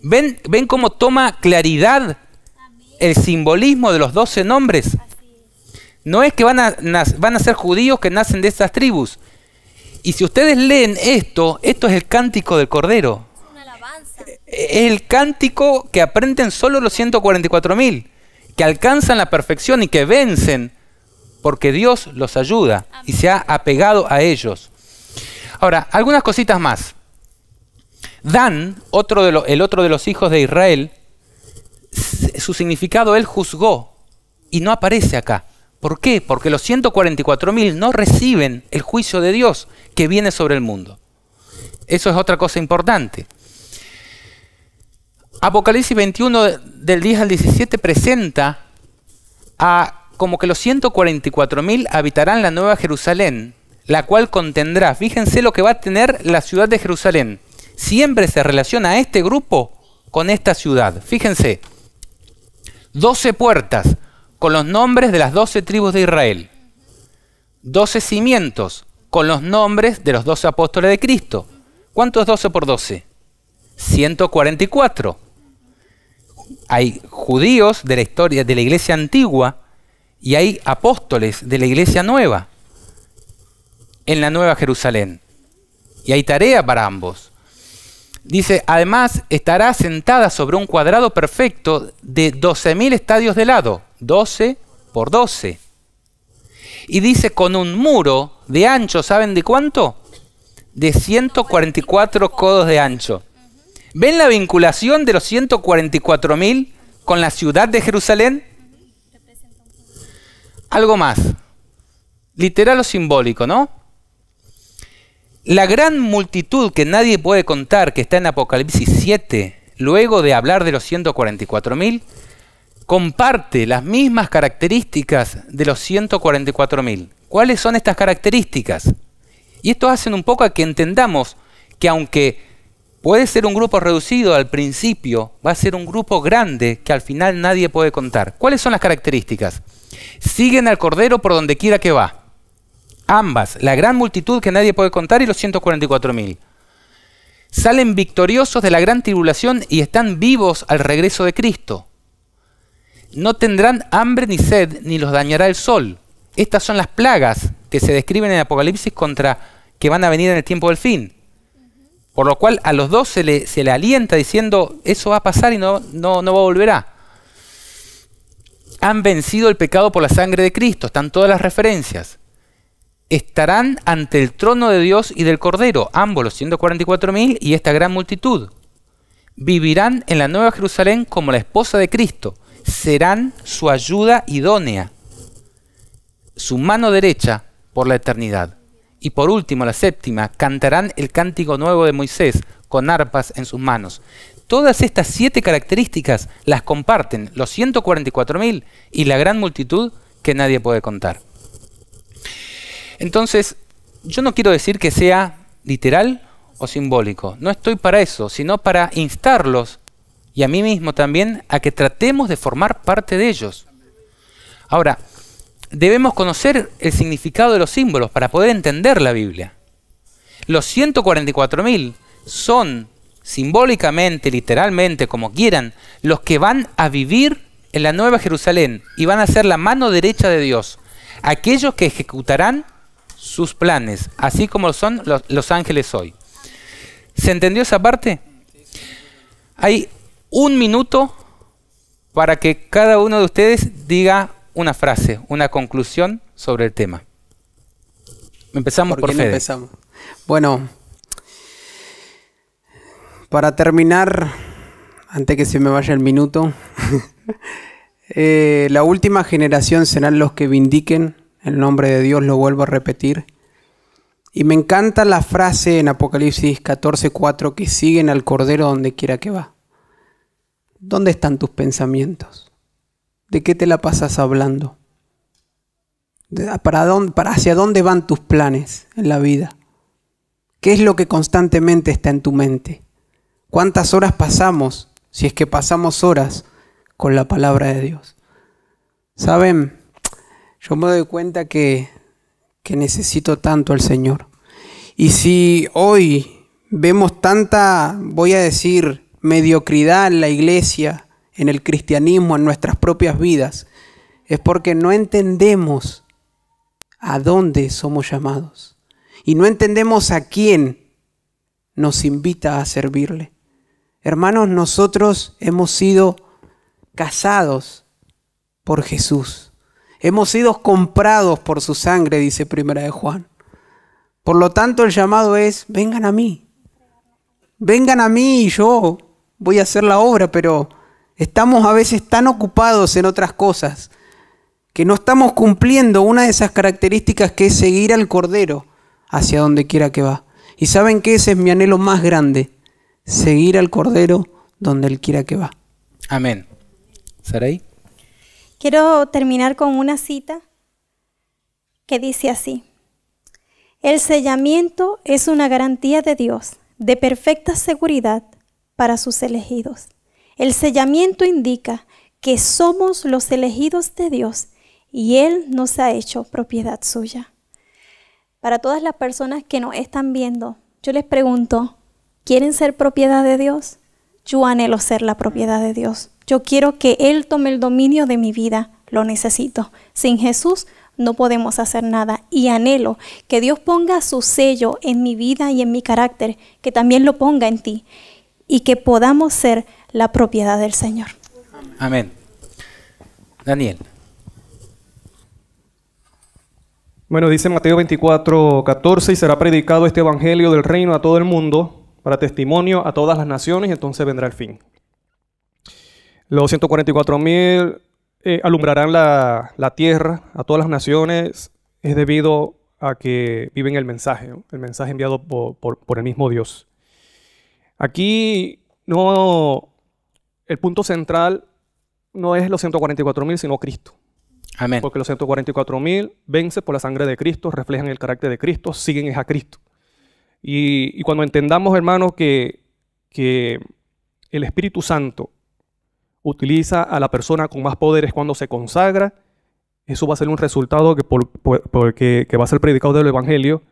¿Ven, ven cómo toma claridad el simbolismo de los doce nombres? No es que van a, van a ser judíos que nacen de estas tribus. Y si ustedes leen esto, esto es el cántico del Cordero. Es el cántico que aprenden solo los 144.000, que alcanzan la perfección y que vencen porque Dios los ayuda y se ha apegado a ellos. Ahora, algunas cositas más. Dan, otro de el otro de los hijos de Israel, su significado él juzgó y no aparece acá. ¿Por qué? Porque los 144.000 no reciben el juicio de Dios que viene sobre el mundo. Eso es otra cosa importante. Apocalipsis 21 del 10 al 17 presenta a como que los 144.000 habitarán la Nueva Jerusalén la cual contendrá, fíjense lo que va a tener la ciudad de Jerusalén. Siempre se relaciona este grupo con esta ciudad. Fíjense, 12 puertas con los nombres de las doce tribus de Israel, 12 cimientos con los nombres de los doce apóstoles de Cristo. ¿Cuánto es 12 por 12? 144. Hay judíos de la historia de la iglesia antigua y hay apóstoles de la iglesia nueva en la Nueva Jerusalén. Y hay tarea para ambos. Dice, además estará sentada sobre un cuadrado perfecto de 12.000 estadios de lado, 12 por 12. Y dice, con un muro de ancho, ¿saben de cuánto? De 144 codos de ancho. ¿Ven la vinculación de los 144.000 con la ciudad de Jerusalén? Algo más. Literal o simbólico, ¿no? La gran multitud que nadie puede contar que está en Apocalipsis 7, luego de hablar de los 144.000, comparte las mismas características de los 144.000. ¿Cuáles son estas características? Y esto hace un poco a que entendamos que aunque puede ser un grupo reducido al principio, va a ser un grupo grande que al final nadie puede contar. ¿Cuáles son las características? Siguen al Cordero por donde quiera que va ambas, la gran multitud que nadie puede contar y los 144.000. Salen victoriosos de la gran tribulación y están vivos al regreso de Cristo. No tendrán hambre ni sed, ni los dañará el sol. Estas son las plagas que se describen en Apocalipsis contra que van a venir en el tiempo del fin. Por lo cual a los dos se le, se le alienta diciendo, eso va a pasar y no, no, no volverá. Han vencido el pecado por la sangre de Cristo, están todas las referencias estarán ante el trono de Dios y del Cordero, ambos los 144.000 y esta gran multitud. Vivirán en la Nueva Jerusalén como la esposa de Cristo, serán su ayuda idónea, su mano derecha por la eternidad. Y por último, la séptima, cantarán el cántico nuevo de Moisés con arpas en sus manos. Todas estas siete características las comparten los 144.000 y la gran multitud que nadie puede contar. Entonces, yo no quiero decir que sea literal o simbólico. No estoy para eso, sino para instarlos y a mí mismo también a que tratemos de formar parte de ellos. Ahora, debemos conocer el significado de los símbolos para poder entender la Biblia. Los 144.000 son simbólicamente, literalmente, como quieran, los que van a vivir en la Nueva Jerusalén y van a ser la mano derecha de Dios, aquellos que ejecutarán sus planes, así como son los, ángeles hoy. ¿Se entendió esa parte? Hay un minuto para que cada uno de ustedes diga una frase, una conclusión sobre el tema. Empezamos por, por Empezamos? Bueno, para terminar, antes que se me vaya el minuto, <laughs> eh, la última generación serán los que vindiquen el nombre de Dios lo vuelvo a repetir. Y me encanta la frase en Apocalipsis 14:4 que siguen al Cordero donde quiera que va. ¿Dónde están tus pensamientos? ¿De qué te la pasas hablando? ¿Para ¿Hacia dónde van tus planes en la vida? ¿Qué es lo que constantemente está en tu mente? ¿Cuántas horas pasamos, si es que pasamos horas, con la palabra de Dios? Saben, yo me doy cuenta que, que necesito tanto al Señor. Y si hoy vemos tanta, voy a decir, mediocridad en la iglesia, en el cristianismo, en nuestras propias vidas, es porque no entendemos a dónde somos llamados y no entendemos a quién nos invita a servirle. Hermanos, nosotros hemos sido casados por Jesús. Hemos sido comprados por su sangre, dice Primera de Juan. Por lo tanto, el llamado es, vengan a mí. Vengan a mí y yo voy a hacer la obra, pero estamos a veces tan ocupados en otras cosas que no estamos cumpliendo una de esas características que es seguir al Cordero hacia donde quiera que va. Y saben que ese es mi anhelo más grande, seguir al Cordero donde Él quiera que va. Amén. ahí? Quiero terminar con una cita que dice así. El sellamiento es una garantía de Dios de perfecta seguridad para sus elegidos. El sellamiento indica que somos los elegidos de Dios y Él nos ha hecho propiedad suya. Para todas las personas que nos están viendo, yo les pregunto, ¿quieren ser propiedad de Dios? Yo anhelo ser la propiedad de Dios. Yo quiero que Él tome el dominio de mi vida. Lo necesito. Sin Jesús no podemos hacer nada y anhelo que Dios ponga su sello en mi vida y en mi carácter, que también lo ponga en ti y que podamos ser la propiedad del Señor. Amén. Daniel. Bueno, dice Mateo 24, 14, y será predicado este Evangelio del reino a todo el mundo, para testimonio a todas las naciones, y entonces vendrá el fin. Los 144.000 eh, alumbrarán la, tierra a todas las naciones es debido a que viven el mensaje, el mensaje enviado por, el mismo Dios. Aquí no, el punto central no es los 144.000, sino Cristo. Amén. Porque los 144.000 vence por la sangre de Cristo, reflejan el carácter de Cristo, siguen es a Cristo. Y, cuando entendamos, hermanos, que, que el Espíritu Santo utiliza a la persona con más poderes cuando se consagra, eso va a ser un resultado que, va a ser predicado del Evangelio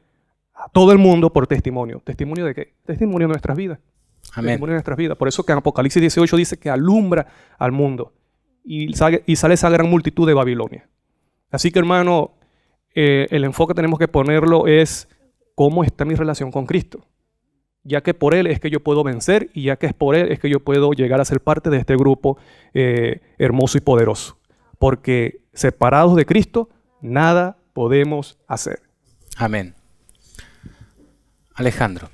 a todo el mundo por testimonio. ¿Testimonio de qué? Testimonio de nuestras vidas. Testimonio de nuestras vidas. Por eso que en Apocalipsis 18 dice que alumbra al mundo y sale, esa gran multitud de Babilonia. Así que hermano, eh, el enfoque que tenemos que ponerlo es cómo está mi relación con Cristo ya que por él es que yo puedo vencer y ya que es por él es que yo puedo llegar a ser parte de este grupo eh, hermoso y poderoso. Porque separados de Cristo, nada podemos hacer. Amén. Alejandro.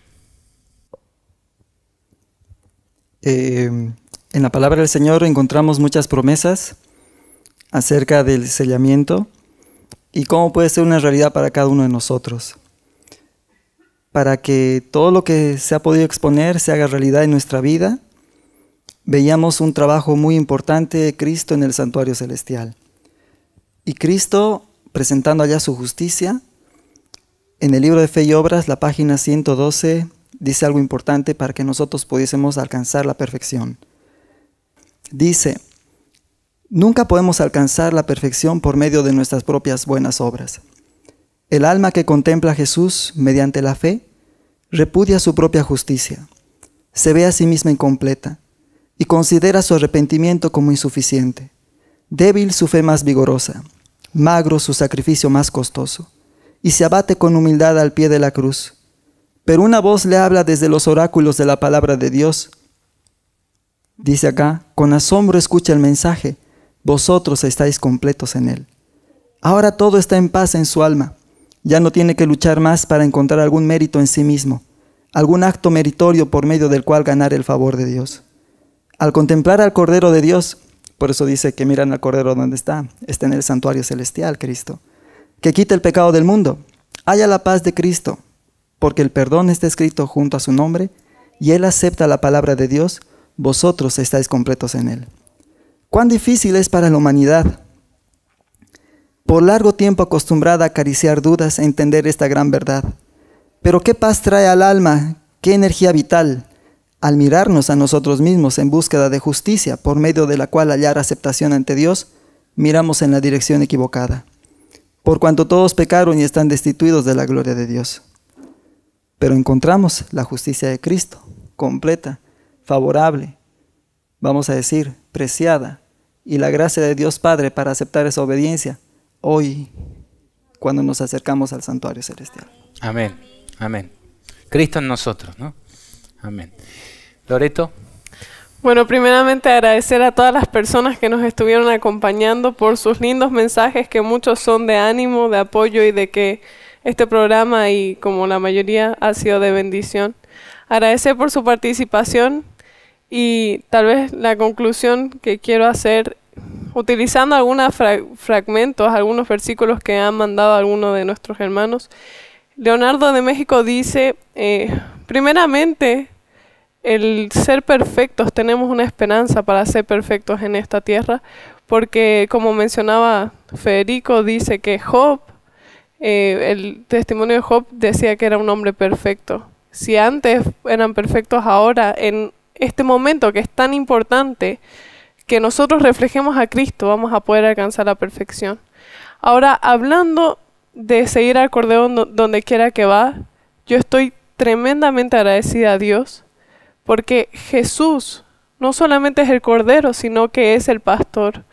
Eh, en la palabra del Señor encontramos muchas promesas acerca del sellamiento y cómo puede ser una realidad para cada uno de nosotros para que todo lo que se ha podido exponer se haga realidad en nuestra vida, veíamos un trabajo muy importante de Cristo en el santuario celestial. Y Cristo, presentando allá su justicia, en el libro de Fe y Obras, la página 112, dice algo importante para que nosotros pudiésemos alcanzar la perfección. Dice, nunca podemos alcanzar la perfección por medio de nuestras propias buenas obras. El alma que contempla a Jesús mediante la fe repudia su propia justicia, se ve a sí misma incompleta y considera su arrepentimiento como insuficiente, débil su fe más vigorosa, magro su sacrificio más costoso, y se abate con humildad al pie de la cruz. Pero una voz le habla desde los oráculos de la palabra de Dios. Dice acá, con asombro escucha el mensaje, vosotros estáis completos en él. Ahora todo está en paz en su alma ya no tiene que luchar más para encontrar algún mérito en sí mismo, algún acto meritorio por medio del cual ganar el favor de Dios. Al contemplar al Cordero de Dios, por eso dice que miran al Cordero donde está, está en el santuario celestial, Cristo, que quite el pecado del mundo, haya la paz de Cristo, porque el perdón está escrito junto a su nombre, y Él acepta la palabra de Dios, vosotros estáis completos en Él. Cuán difícil es para la humanidad por largo tiempo acostumbrada a acariciar dudas e entender esta gran verdad. Pero qué paz trae al alma, qué energía vital, al mirarnos a nosotros mismos en búsqueda de justicia, por medio de la cual hallar aceptación ante Dios, miramos en la dirección equivocada, por cuanto todos pecaron y están destituidos de la gloria de Dios. Pero encontramos la justicia de Cristo, completa, favorable, vamos a decir, preciada, y la gracia de Dios Padre para aceptar esa obediencia hoy cuando nos acercamos al santuario celestial. Amén, amén. Cristo en nosotros, ¿no? Amén. Loreto. Bueno, primeramente agradecer a todas las personas que nos estuvieron acompañando por sus lindos mensajes, que muchos son de ánimo, de apoyo y de que este programa y como la mayoría ha sido de bendición. Agradecer por su participación y tal vez la conclusión que quiero hacer utilizando algunos fragmentos, algunos versículos que han mandado algunos de nuestros hermanos, Leonardo de México dice, eh, primeramente, el ser perfectos, tenemos una esperanza para ser perfectos en esta tierra, porque como mencionaba Federico, dice que Job, eh, el testimonio de Job decía que era un hombre perfecto. Si antes eran perfectos, ahora en este momento que es tan importante, que nosotros reflejemos a Cristo, vamos a poder alcanzar la perfección. Ahora, hablando de seguir al cordero donde quiera que va, yo estoy tremendamente agradecida a Dios porque Jesús no solamente es el Cordero, sino que es el pastor.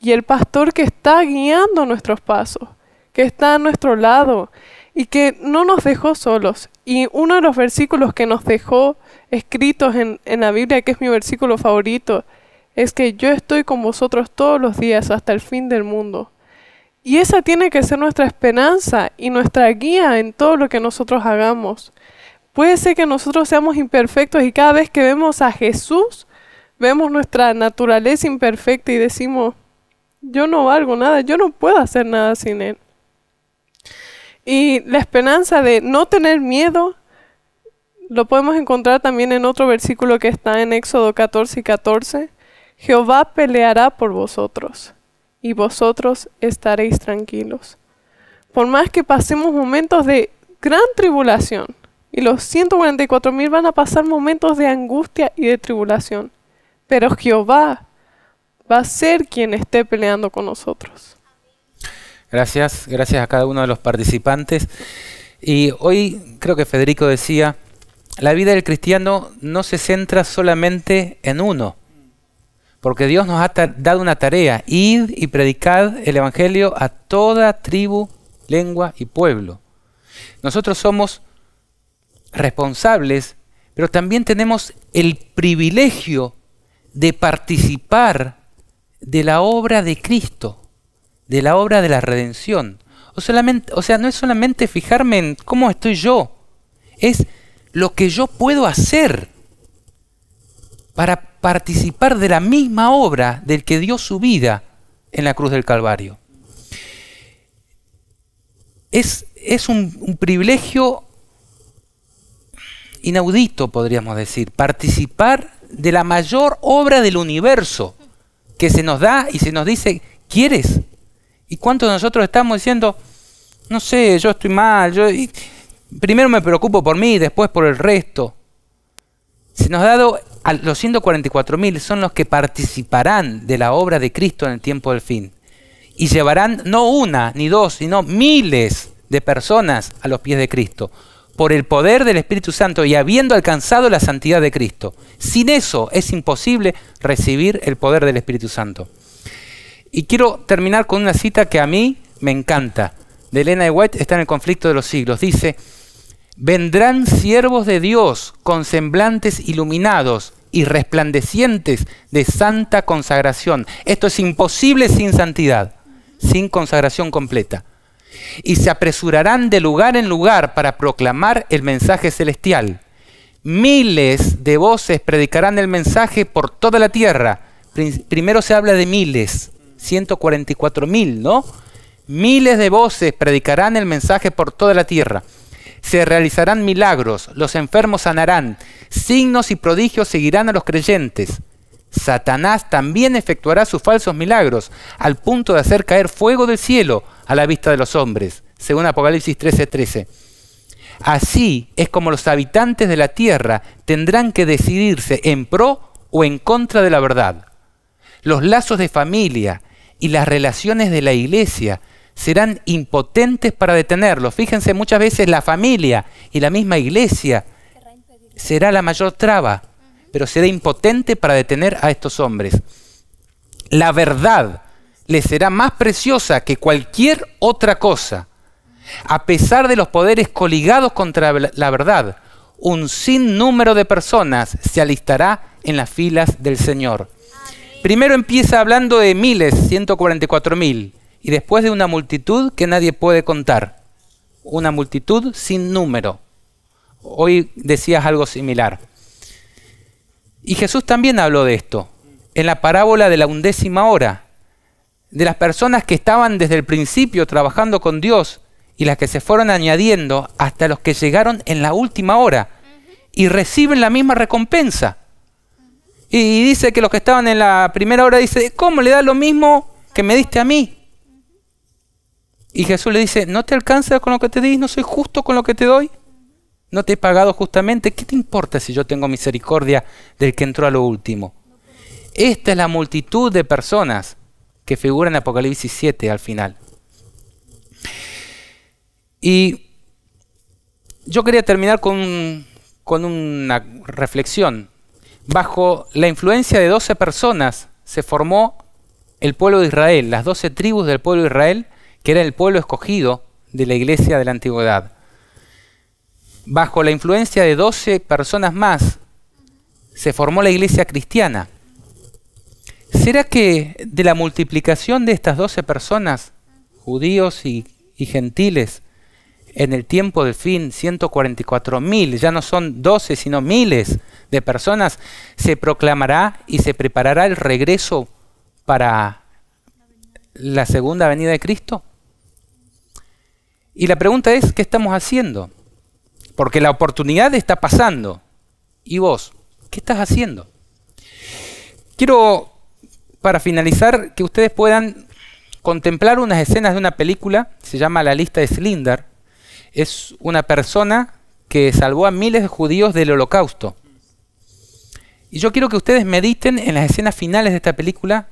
Y el pastor que está guiando nuestros pasos, que está a nuestro lado y que no nos dejó solos. Y uno de los versículos que nos dejó escritos en, en la Biblia, que es mi versículo favorito, es que yo estoy con vosotros todos los días hasta el fin del mundo. Y esa tiene que ser nuestra esperanza y nuestra guía en todo lo que nosotros hagamos. Puede ser que nosotros seamos imperfectos y cada vez que vemos a Jesús, vemos nuestra naturaleza imperfecta y decimos, yo no valgo nada, yo no puedo hacer nada sin Él. Y la esperanza de no tener miedo lo podemos encontrar también en otro versículo que está en Éxodo 14 y 14, Jehová peleará por vosotros, y vosotros estaréis tranquilos. Por más que pasemos momentos de gran tribulación, y los 144 mil van a pasar momentos de angustia y de tribulación, pero Jehová va a ser quien esté peleando con nosotros. Gracias, gracias a cada uno de los participantes. Y hoy creo que Federico decía, la vida del cristiano no se centra solamente en uno, porque Dios nos ha dado una tarea, id y predicad el Evangelio a toda tribu, lengua y pueblo. Nosotros somos responsables, pero también tenemos el privilegio de participar de la obra de Cristo, de la obra de la redención. O, solamente, o sea, no es solamente fijarme en cómo estoy yo, es lo que yo puedo hacer para participar de la misma obra del que dio su vida en la cruz del Calvario. Es, es un, privilegio inaudito, podríamos decir, participar de la mayor obra del universo que se nos da y se nos dice, ¿quieres? ¿Y cuántos de nosotros estamos diciendo, no sé, yo estoy mal, yo primero me preocupo por mí, después por el resto? Se nos ha dado los 144.000 son los que participarán de la obra de Cristo en el tiempo del fin. Y llevarán no una ni dos, sino miles de personas a los pies de Cristo, por el poder del Espíritu Santo y habiendo alcanzado la santidad de Cristo. Sin eso es imposible recibir el poder del Espíritu Santo. Y quiero terminar con una cita que a mí me encanta, de Elena de White, está en el conflicto de los siglos. Dice, vendrán siervos de Dios con semblantes iluminados y resplandecientes de santa consagración. Esto es imposible sin santidad, sin consagración completa. Y se apresurarán de lugar en lugar para proclamar el mensaje celestial. Miles de voces predicarán el mensaje por toda la tierra. Primero se habla de miles, 144 mil, ¿no? Miles de voces predicarán el mensaje por toda la tierra se realizarán milagros, los enfermos sanarán, signos y prodigios seguirán a los creyentes. Satanás también efectuará sus falsos milagros, al punto de hacer caer fuego del cielo a la vista de los hombres, según Apocalipsis 13:13. Así es como los habitantes de la tierra tendrán que decidirse en pro o en contra de la verdad. Los lazos de familia y las relaciones de la iglesia serán impotentes para detenerlos. Fíjense, muchas veces la familia y la misma iglesia será la mayor traba, pero será impotente para detener a estos hombres. La verdad les será más preciosa que cualquier otra cosa. A pesar de los poderes coligados contra la verdad, un sinnúmero de personas se alistará en las filas del Señor. Primero empieza hablando de miles, 144 mil y después de una multitud que nadie puede contar, una multitud sin número. Hoy decías algo similar. Y Jesús también habló de esto, en la parábola de la undécima hora, de las personas que estaban desde el principio trabajando con Dios y las que se fueron añadiendo hasta los que llegaron en la última hora y reciben la misma recompensa. Y dice que los que estaban en la primera hora dice, ¿cómo le da lo mismo que me diste a mí? Y Jesús le dice, ¿no te alcanzas con lo que te di? ¿No soy justo con lo que te doy? ¿No te he pagado justamente? ¿Qué te importa si yo tengo misericordia del que entró a lo último? Esta es la multitud de personas que figura en Apocalipsis 7 al final. Y yo quería terminar con, con una reflexión. Bajo la influencia de 12 personas se formó el pueblo de Israel, las 12 tribus del pueblo de Israel, que era el pueblo escogido de la iglesia de la antigüedad. Bajo la influencia de 12 personas más, se formó la iglesia cristiana. ¿Será que de la multiplicación de estas 12 personas, judíos y, gentiles, en el tiempo del fin, 144 mil, ya no son doce sino miles de personas, se proclamará y se preparará el regreso para la segunda venida de Cristo? Y la pregunta es, ¿qué estamos haciendo? Porque la oportunidad está pasando. ¿Y vos? ¿Qué estás haciendo? Quiero, para finalizar, que ustedes puedan contemplar unas escenas de una película, se llama La lista de Slinder. Es una persona que salvó a miles de judíos del holocausto. Y yo quiero que ustedes mediten en las escenas finales de esta película,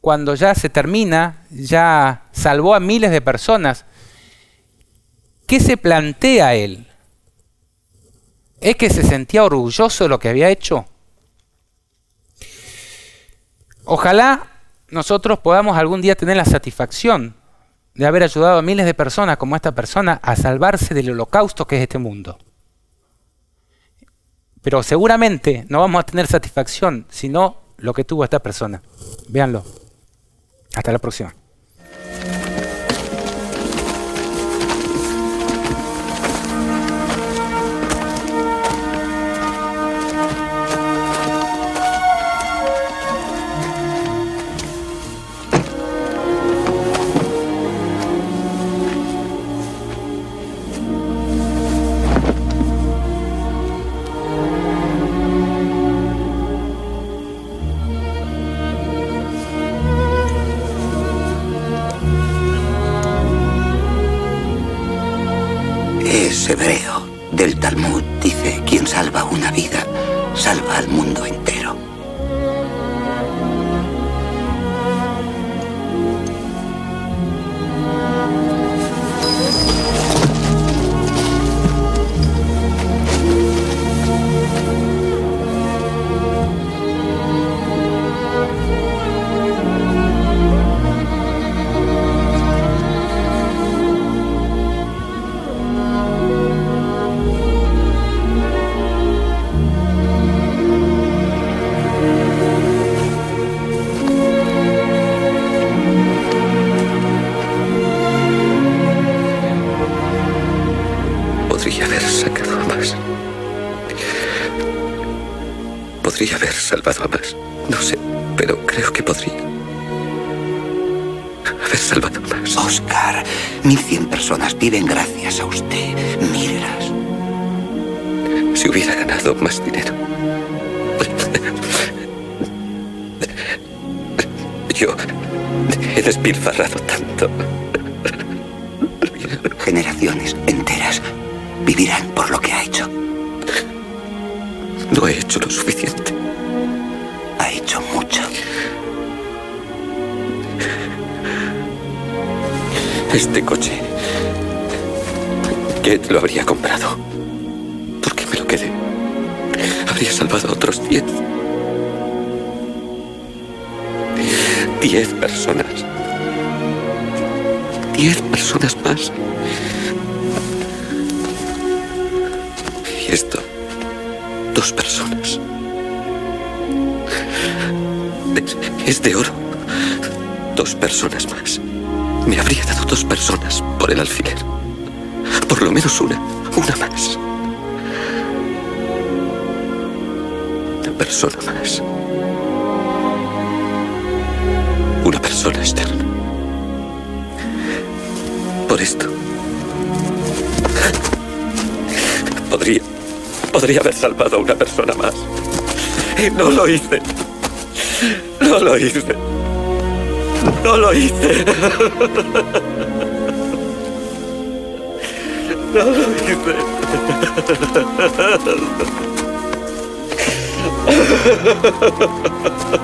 cuando ya se termina, ya salvó a miles de personas ¿Qué se plantea él? ¿Es que se sentía orgulloso de lo que había hecho? Ojalá nosotros podamos algún día tener la satisfacción de haber ayudado a miles de personas como esta persona a salvarse del holocausto que es este mundo. Pero seguramente no vamos a tener satisfacción, sino lo que tuvo esta persona. Véanlo. Hasta la próxima. salva al mundo entero. 1.100 personas viven gracias a usted. Mírelas. Si hubiera ganado más dinero. Yo he despilfarrado tanto. lo habría comprado. ¿Por qué me lo quedé? Habría salvado a otros diez. Diez personas. Diez personas más. Y esto, dos personas. Es de oro. Dos personas más. Me habría dado dos personas por el alfiler. podría haber salvado a una persona más. Y No lo hice. No lo hice. No lo hice. No lo hice. <laughs>